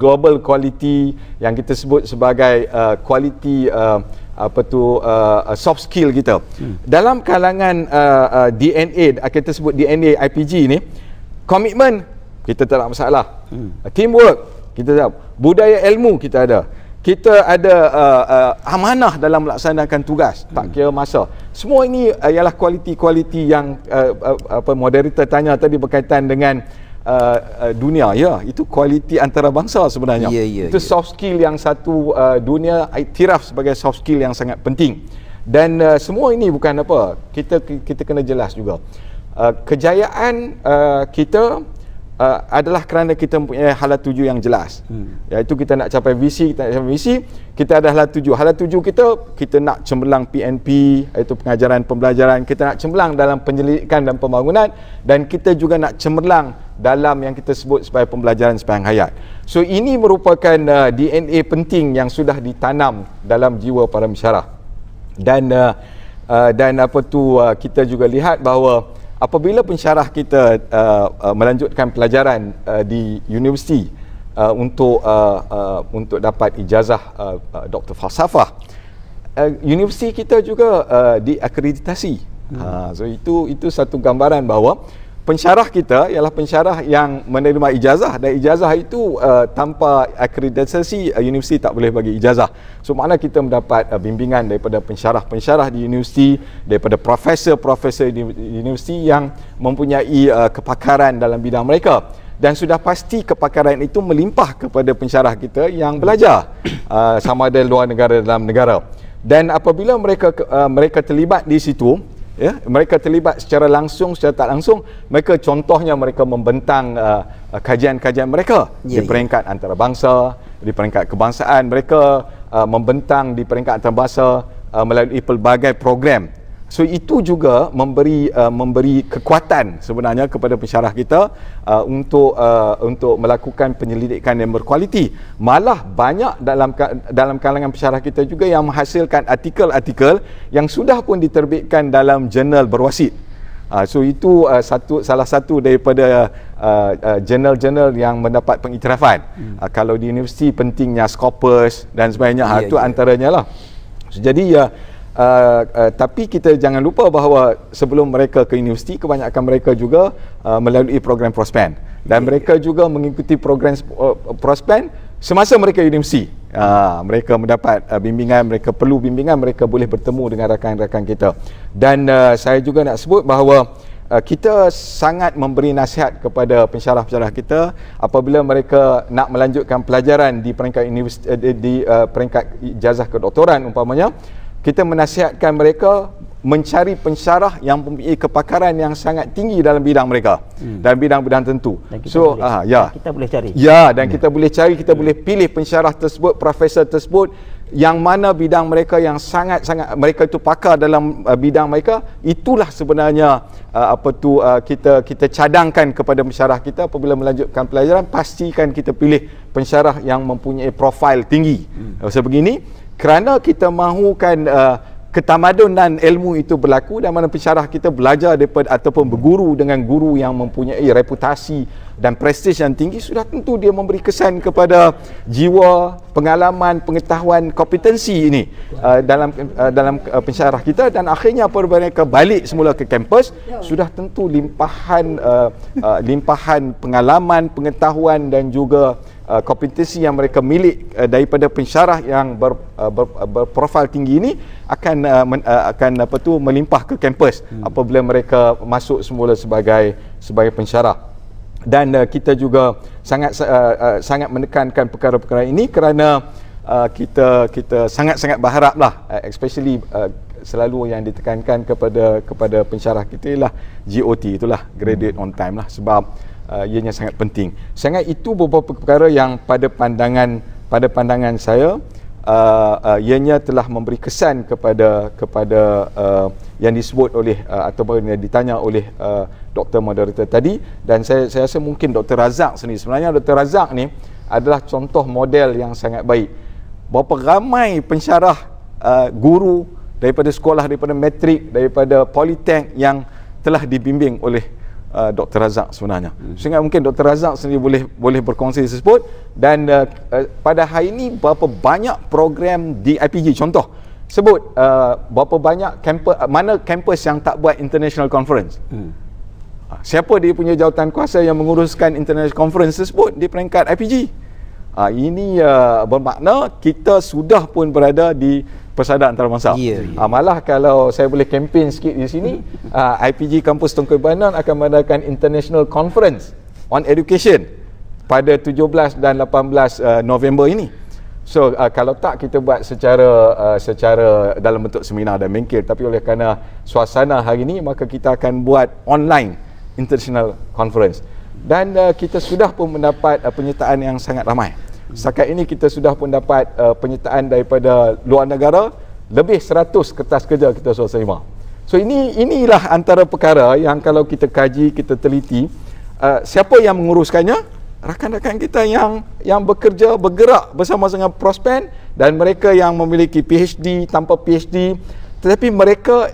global quality yang kita sebut sebagai uh, quality uh, apa tu uh, uh soft skill kita. Hmm. Dalam kalangan uh, uh, DNA uh, kita sebut DNA IPG ni komitmen kita tak ada masalah. Hmm. Teamwork kita tak budaya ilmu kita ada kita ada uh, uh, amanah dalam melaksanakan tugas tak hmm. kira masa semua ini uh, ialah kualiti-kualiti yang uh, uh, apa moderator tanya tadi berkaitan dengan uh, uh, dunia ya itu kualiti antarabangsa sebenarnya yeah, yeah, itu yeah. soft skill yang satu uh, dunia iktiraf sebagai soft skill yang sangat penting dan uh, semua ini bukan apa kita kita kena jelas juga uh, kejayaan uh, kita uh, adalah kerana kita mempunyai hala tuju yang jelas. Hmm. Iaitu kita nak capai visi, kita nak capai visi, kita ada hala tuju. Hala tuju kita, kita nak cemerlang PNP, iaitu pengajaran, pembelajaran. Kita nak cemerlang dalam penyelidikan dan pembangunan. Dan kita juga nak cemerlang dalam yang kita sebut sebagai pembelajaran sepanjang hayat. So ini merupakan uh, DNA penting yang sudah ditanam dalam jiwa para mesyarah. Dan uh, uh, dan apa tu uh, kita juga lihat bahawa apabila pensyarah kita uh, uh, melanjutkan pelajaran uh, di universiti uh, untuk uh, uh, untuk dapat ijazah uh, uh, doktor falsafah uh, universiti kita juga uh, diakreditasi hmm. uh, so itu itu satu gambaran bahawa pensyarah kita ialah pensyarah yang menerima ijazah dan ijazah itu uh, tanpa akreditasi uh, universiti tak boleh bagi ijazah. So makna kita mendapat uh, bimbingan daripada pensyarah-pensyarah di universiti, daripada profesor-profesor di universiti yang mempunyai uh, kepakaran dalam bidang mereka dan sudah pasti kepakaran itu melimpah kepada pensyarah kita yang belajar uh, sama ada luar negara dalam negara. Dan apabila mereka uh, mereka terlibat di situ, ya mereka terlibat secara langsung secara tak langsung mereka contohnya mereka membentang uh, uh kajian-kajian mereka ya, di ya. peringkat ya. antarabangsa di peringkat kebangsaan mereka uh, membentang di peringkat antarabangsa uh, melalui pelbagai program So itu juga memberi uh, memberi kekuatan sebenarnya kepada pensyarah kita uh, untuk uh, untuk melakukan penyelidikan yang berkualiti. Malah banyak dalam dalam kalangan pensyarah kita juga yang menghasilkan artikel-artikel yang sudah pun diterbitkan dalam jurnal berwasit. Uh, so itu uh, satu salah satu daripada uh, uh, jurnal-jurnal yang mendapat pengiktirafan. Hmm. Uh, kalau di universiti pentingnya Scopus dan sebagainya. Ha, ya, itu ya. antaranya lah. So, jadi ya uh, Uh, tapi kita jangan lupa bahawa sebelum mereka ke universiti, kebanyakan mereka juga uh, melalui program ProsPen Dan mereka juga mengikuti program uh, Prospan semasa mereka universiti. Uh, mereka mendapat uh, bimbingan, mereka perlu bimbingan, mereka boleh bertemu dengan rakan-rakan kita. Dan uh, saya juga nak sebut bahawa uh, kita sangat memberi nasihat kepada pensyarah-pensyarah kita apabila mereka nak melanjutkan pelajaran di peringkat, uh, di, uh, peringkat jazah kedoktoran umpamanya, kita menasihatkan mereka mencari pensyarah yang mempunyai kepakaran yang sangat tinggi dalam bidang mereka hmm. dan bidang-bidang tentu. kita so, boleh, uh, ya. Kita boleh cari. Ya, dan ya. kita boleh cari, kita hmm. boleh pilih pensyarah tersebut, profesor tersebut yang mana bidang mereka yang sangat-sangat mereka itu pakar dalam uh, bidang mereka, itulah sebenarnya uh, apa tu uh, kita kita cadangkan kepada pensyarah kita apabila melanjutkan pelajaran pastikan kita pilih pensyarah yang mempunyai profil tinggi. Hmm. Sebab kerana kita mahukan uh, ketamadunan ilmu itu berlaku dan mana pensyarah kita belajar daripada ataupun berguru dengan guru yang mempunyai reputasi dan prestij yang tinggi sudah tentu dia memberi kesan kepada jiwa, pengalaman, pengetahuan, kompetensi ini uh, dalam uh, dalam uh, pensyarah kita dan akhirnya apabila mereka balik semula ke kampus sudah tentu limpahan uh, uh, limpahan pengalaman, pengetahuan dan juga uh, kompetensi yang mereka milik uh, daripada pensyarah yang ber, uh, ber, uh, berprofil tinggi ini akan uh, men, uh, akan apa tu melimpah ke kampus hmm. apabila mereka masuk semula sebagai sebagai pensyarah dan uh, kita juga sangat uh, uh, sangat menekankan perkara-perkara ini kerana uh, kita kita sangat-sangat berharaplah uh, especially uh, selalu yang ditekankan kepada kepada pensyarah kita ialah GOT itulah graduate hmm. on time lah sebab uh, ianya sangat penting. Sangat itu beberapa perkara yang pada pandangan pada pandangan saya uh, uh, ianya telah memberi kesan kepada kepada uh, yang disebut oleh uh, ataupun yang ditanya oleh uh, doktor moderator tadi dan saya saya rasa mungkin Doktor Razak sendiri sebenarnya Doktor Razak ni adalah contoh model yang sangat baik. Berapa ramai pensyarah uh, guru daripada sekolah daripada matrik daripada politek yang telah dibimbing oleh uh, Dr. Razak sebenarnya. Hmm. Sehingga mungkin Dr. Razak sendiri boleh boleh berkongsi tersebut dan uh, uh, pada hari ini berapa banyak program di IPG contoh sebut uh, berapa banyak kampus uh, mana kampus yang tak buat international conference. Hmm. Ah, siapa dia punya jawatan kuasa yang menguruskan international conference tersebut di peringkat IPG? Uh, ah, ini uh, bermakna kita sudah pun berada di pesada antarabangsa. Yeah, ya, ya. yeah. Uh, malah kalau saya boleh kempen sikit di sini, uh, (laughs) ah, IPG Kampus Tunku Ibanan akan mengadakan International Conference on Education pada 17 dan 18 uh, ah, November ini. So uh, kalau tak kita buat secara uh, secara dalam bentuk seminar dan mingkir tapi oleh kerana suasana hari ini maka kita akan buat online international conference dan uh, kita sudah pun mendapat uh, penyertaan yang sangat ramai. Sekarang ini kita sudah pun dapat uh, penyertaan daripada luar negara lebih 100 kertas kerja kita sudah terima. So ini inilah antara perkara yang kalau kita kaji, kita teliti, uh, siapa yang menguruskannya? Rakan-rakan kita yang yang bekerja, bergerak bersama dengan Prospen dan mereka yang memiliki PhD tanpa PhD tetapi mereka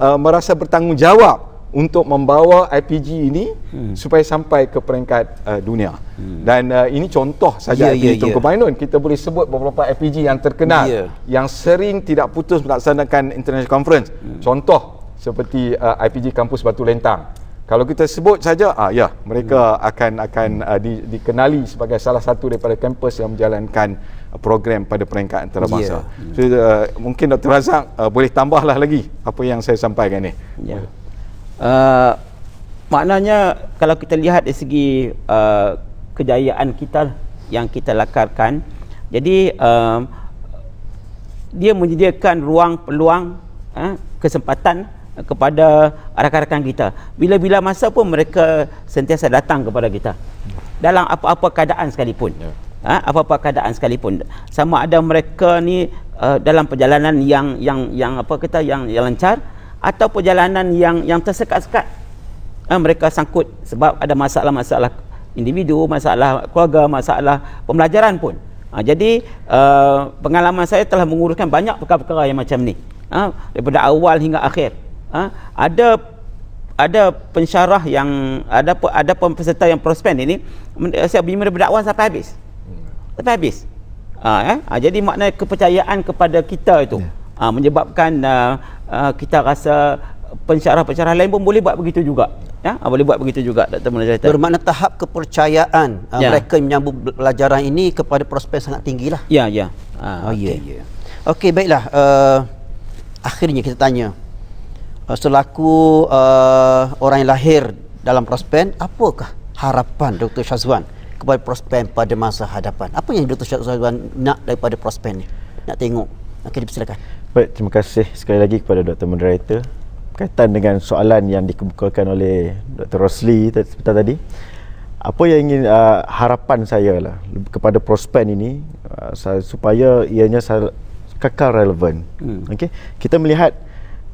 uh, merasa bertanggungjawab untuk membawa IPG ini hmm. supaya sampai ke peringkat uh, dunia. Hmm. Dan uh, ini contoh saja yeah, IPG yeah, Tunku yeah. Bainun. Kita boleh sebut beberapa IPG yang terkenal yeah. yang sering tidak putus melaksanakan international conference. Hmm. Contoh seperti uh, IPG Kampus Batu Lentang. Kalau kita sebut saja ah ya mereka hmm. akan akan uh, di, dikenali sebagai salah satu daripada kampus yang menjalankan program pada peringkat antarabangsa. Yeah. So, uh, mungkin Dr. Razak uh, boleh tambahlah lagi apa yang saya sampaikan ni. Yeah. Uh, maknanya kalau kita lihat dari segi uh, kejayaan kita yang kita lakarkan jadi um, dia menyediakan ruang peluang eh, kesempatan kepada rakan-rakan kita bila-bila masa pun mereka sentiasa datang kepada kita dalam apa-apa keadaan sekalipun yeah. ha, apa-apa keadaan sekalipun sama ada mereka ni uh, dalam perjalanan yang yang yang apa kita yang yang lancar atau perjalanan yang yang tersekat-sekat uh, mereka sangkut sebab ada masalah-masalah individu, masalah keluarga, masalah pembelajaran pun. Uh, jadi uh, pengalaman saya telah menguruskan banyak perkara-perkara yang macam ni. Uh, daripada awal hingga akhir. Uh, ada ada pensyarah yang ada ada peserta yang prospen ini eh, saya bimbing daripada awal sampai habis. Sampai habis. Uh, eh? uh, jadi makna kepercayaan kepada kita itu. Yeah uh, menyebabkan uh, uh, kita rasa pensyarah-pensyarah lain pun boleh buat begitu juga ya uh, boleh buat begitu juga Dr. Munajatul bermakna tahap kepercayaan uh, ya. mereka menyambung pelajaran ini kepada prospek sangat tinggilah ya ya uh, oh, ya, okey yeah, ya. yeah. baiklah uh, akhirnya kita tanya uh, selaku uh, orang yang lahir dalam prospek apakah harapan Dr. Shazwan kepada prospek pada masa hadapan apa yang Dr. Shazwan nak daripada prospek ni nak tengok okey silakan Baik, terima kasih sekali lagi kepada Dr. Moderator berkaitan dengan soalan yang dikemukakan oleh Dr. Rosli sebentar tadi apa yang ingin uh, harapan saya lah kepada prospek ini uh, supaya ianya kekal relevan hmm. okay? kita melihat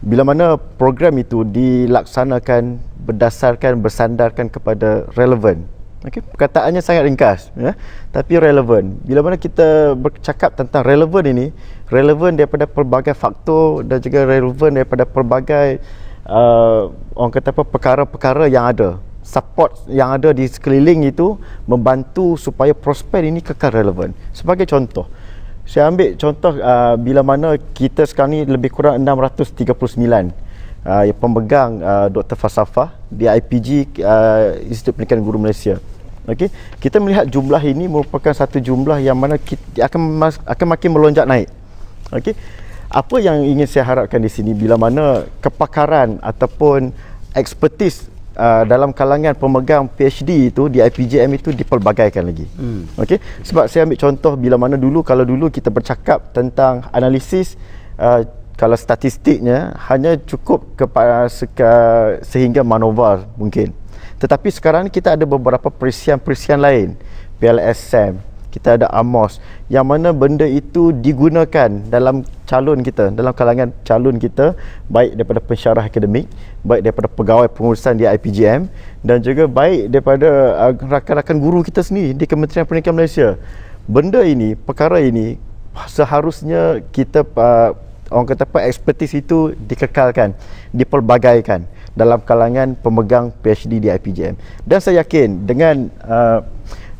bila mana program itu dilaksanakan berdasarkan bersandarkan kepada relevan Okay, perkataannya sangat ringkas ya, tapi relevan. Bila mana kita bercakap tentang relevan ini, relevan daripada pelbagai faktor dan juga relevan daripada pelbagai uh, orang kata apa perkara-perkara yang ada. Support yang ada di sekeliling itu membantu supaya prospek ini kekal relevan. Sebagai contoh, saya ambil contoh uh, bila mana kita sekarang ni lebih kurang 639 Uh, pemegang uh, Dr. Fasafah di IPG uh, Institut Pendidikan Guru Malaysia Okey, kita melihat jumlah ini merupakan satu jumlah yang mana kita akan akan makin melonjak naik. Okey. Apa yang ingin saya harapkan di sini bila mana kepakaran ataupun ekspertis Uh, dalam kalangan pemegang PhD itu di IPJM itu dipelbagaikan lagi. Hmm. Okey, sebab saya ambil contoh bila mana dulu kalau dulu kita bercakap tentang analisis uh, kalau statistiknya hanya cukup kepada sehingga manova mungkin. Tetapi sekarang ni kita ada beberapa perisian-perisian lain. PLSM, kita ada AMOS yang mana benda itu digunakan dalam calon kita, dalam kalangan calon kita baik daripada pensyarah akademik, baik daripada pegawai pengurusan di IPGM dan juga baik daripada uh, rakan-rakan guru kita sendiri di Kementerian Pendidikan Malaysia. Benda ini, perkara ini seharusnya kita uh, orang kata apa ekspertis itu dikekalkan, dipelbagaikan dalam kalangan pemegang PhD di IPJM dan saya yakin dengan uh,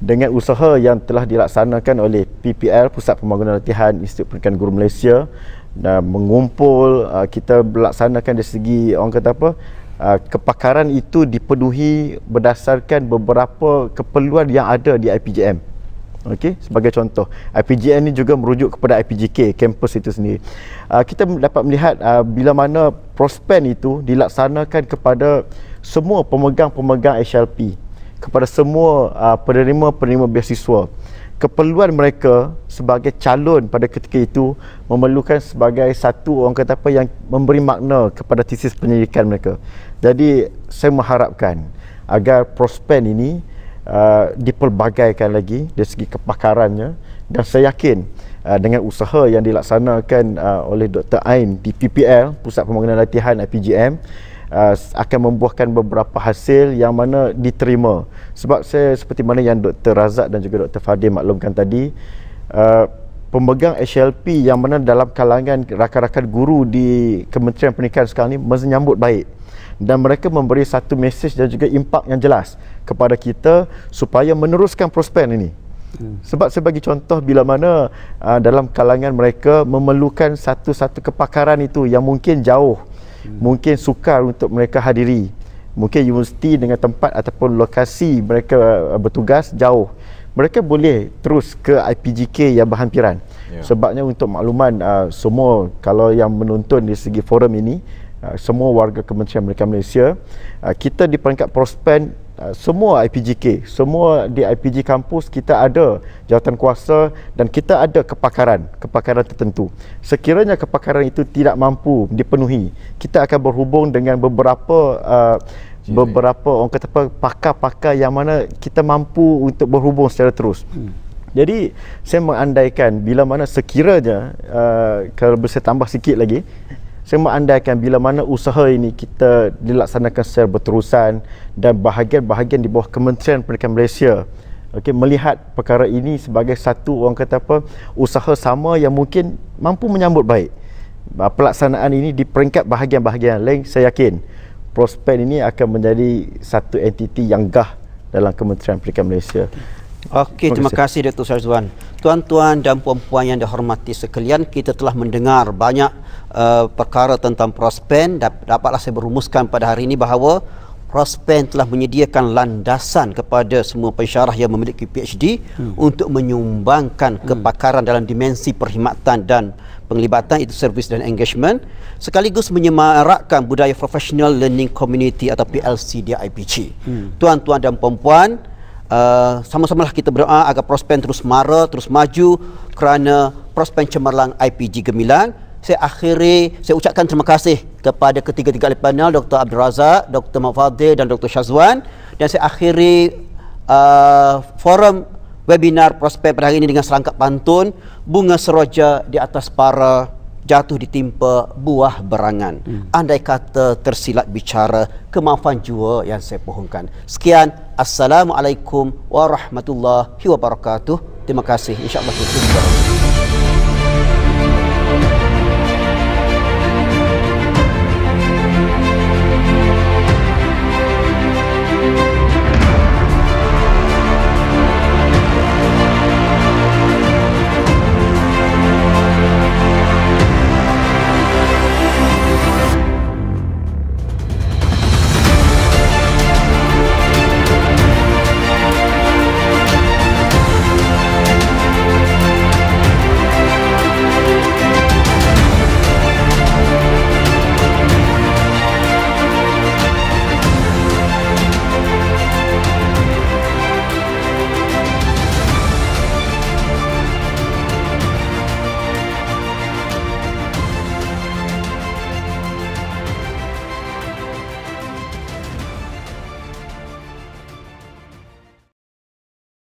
dengan usaha yang telah dilaksanakan oleh PPL Pusat Pembangunan Latihan Institut Pendidikan Guru Malaysia dan mengumpul uh, kita melaksanakan dari segi orang kata apa uh, kepakaran itu dipenuhi berdasarkan beberapa keperluan yang ada di IPJM Okey, sebagai contoh, IPGN ni juga merujuk kepada IPGK kampus itu sendiri. Uh, kita dapat melihat uh, bila mana prospen itu dilaksanakan kepada semua pemegang-pemegang HLP, kepada semua uh, penerima-penerima beasiswa. Keperluan mereka sebagai calon pada ketika itu memerlukan sebagai satu orang kata apa yang memberi makna kepada tesis penyelidikan mereka. Jadi saya mengharapkan agar prospen ini uh, dipelbagaikan lagi dari segi kepakarannya dan saya yakin uh, dengan usaha yang dilaksanakan uh, oleh Dr. Ain di PPL Pusat Pembangunan Latihan IPGM uh, akan membuahkan beberapa hasil yang mana diterima sebab saya seperti mana yang Dr. Razak dan juga Dr. Fadil maklumkan tadi uh, pemegang SLP yang mana dalam kalangan rakan-rakan guru di Kementerian Pendidikan sekarang ini menyambut baik dan mereka memberi satu mesej dan juga impak yang jelas kepada kita supaya meneruskan prospek ini. Hmm. Sebab saya bagi contoh bila mana uh, dalam kalangan mereka memerlukan satu-satu kepakaran itu yang mungkin jauh, hmm. mungkin sukar untuk mereka hadiri. Mungkin universiti dengan tempat ataupun lokasi mereka uh, bertugas jauh. Mereka boleh terus ke IPGK yang berhampiran. Yeah. Sebabnya untuk makluman uh, semua kalau yang menonton di segi forum ini, Uh, semua warga kementerian mereka Malaysia uh, kita di peringkat prospen uh, semua IPGK semua di IPG kampus kita ada jawatan kuasa dan kita ada kepakaran kepakaran tertentu sekiranya kepakaran itu tidak mampu dipenuhi kita akan berhubung dengan beberapa uh, beberapa orang kata apa pakar-pakar yang mana kita mampu untuk berhubung secara terus hmm. Jadi saya mengandaikan bila mana sekiranya uh, kalau saya tambah sikit lagi saya mengandaikan bila mana usaha ini kita dilaksanakan secara berterusan dan bahagian-bahagian di bawah Kementerian Pendidikan Malaysia okay, melihat perkara ini sebagai satu orang kata apa usaha sama yang mungkin mampu menyambut baik pelaksanaan ini di peringkat bahagian-bahagian lain saya yakin Prospek ini akan menjadi satu entiti yang gah dalam Kementerian Pendidikan Malaysia. Okay. Okey, terima kasih Dr. Sarzuan. Tuan-tuan dan puan-puan yang dihormati sekalian, kita telah mendengar banyak uh, perkara tentang Prospen. Dapatlah saya berumuskan pada hari ini bahawa Prospen telah menyediakan landasan kepada semua pensyarah yang memiliki PhD hmm. untuk menyumbangkan hmm. kepakaran dalam dimensi perkhidmatan dan penglibatan itu service dan engagement sekaligus menyemarakkan budaya professional learning community atau PLC di IPG. Hmm. Tuan-tuan dan puan-puan, Eh, sama-samalah sama kita berdoa agar Prospen terus mara, terus maju kerana Prospen Cemerlang IPG Gemilang. Saya akhiri, saya ucapkan terima kasih kepada ketiga-tiga ahli panel, Dr. Abdul Razak, Dr. Mahfadir dan Dr. Syazwan. Dan saya akhiri uh, forum webinar Prospek pada hari ini dengan serangkap pantun, bunga seroja di atas para jatuh ditimpa buah berangan. Hmm. Andai kata tersilap bicara, kemaafan jua yang saya pohonkan. Sekian, Assalamualaikum Warahmatullahi Wabarakatuh. Terima kasih. InsyaAllah.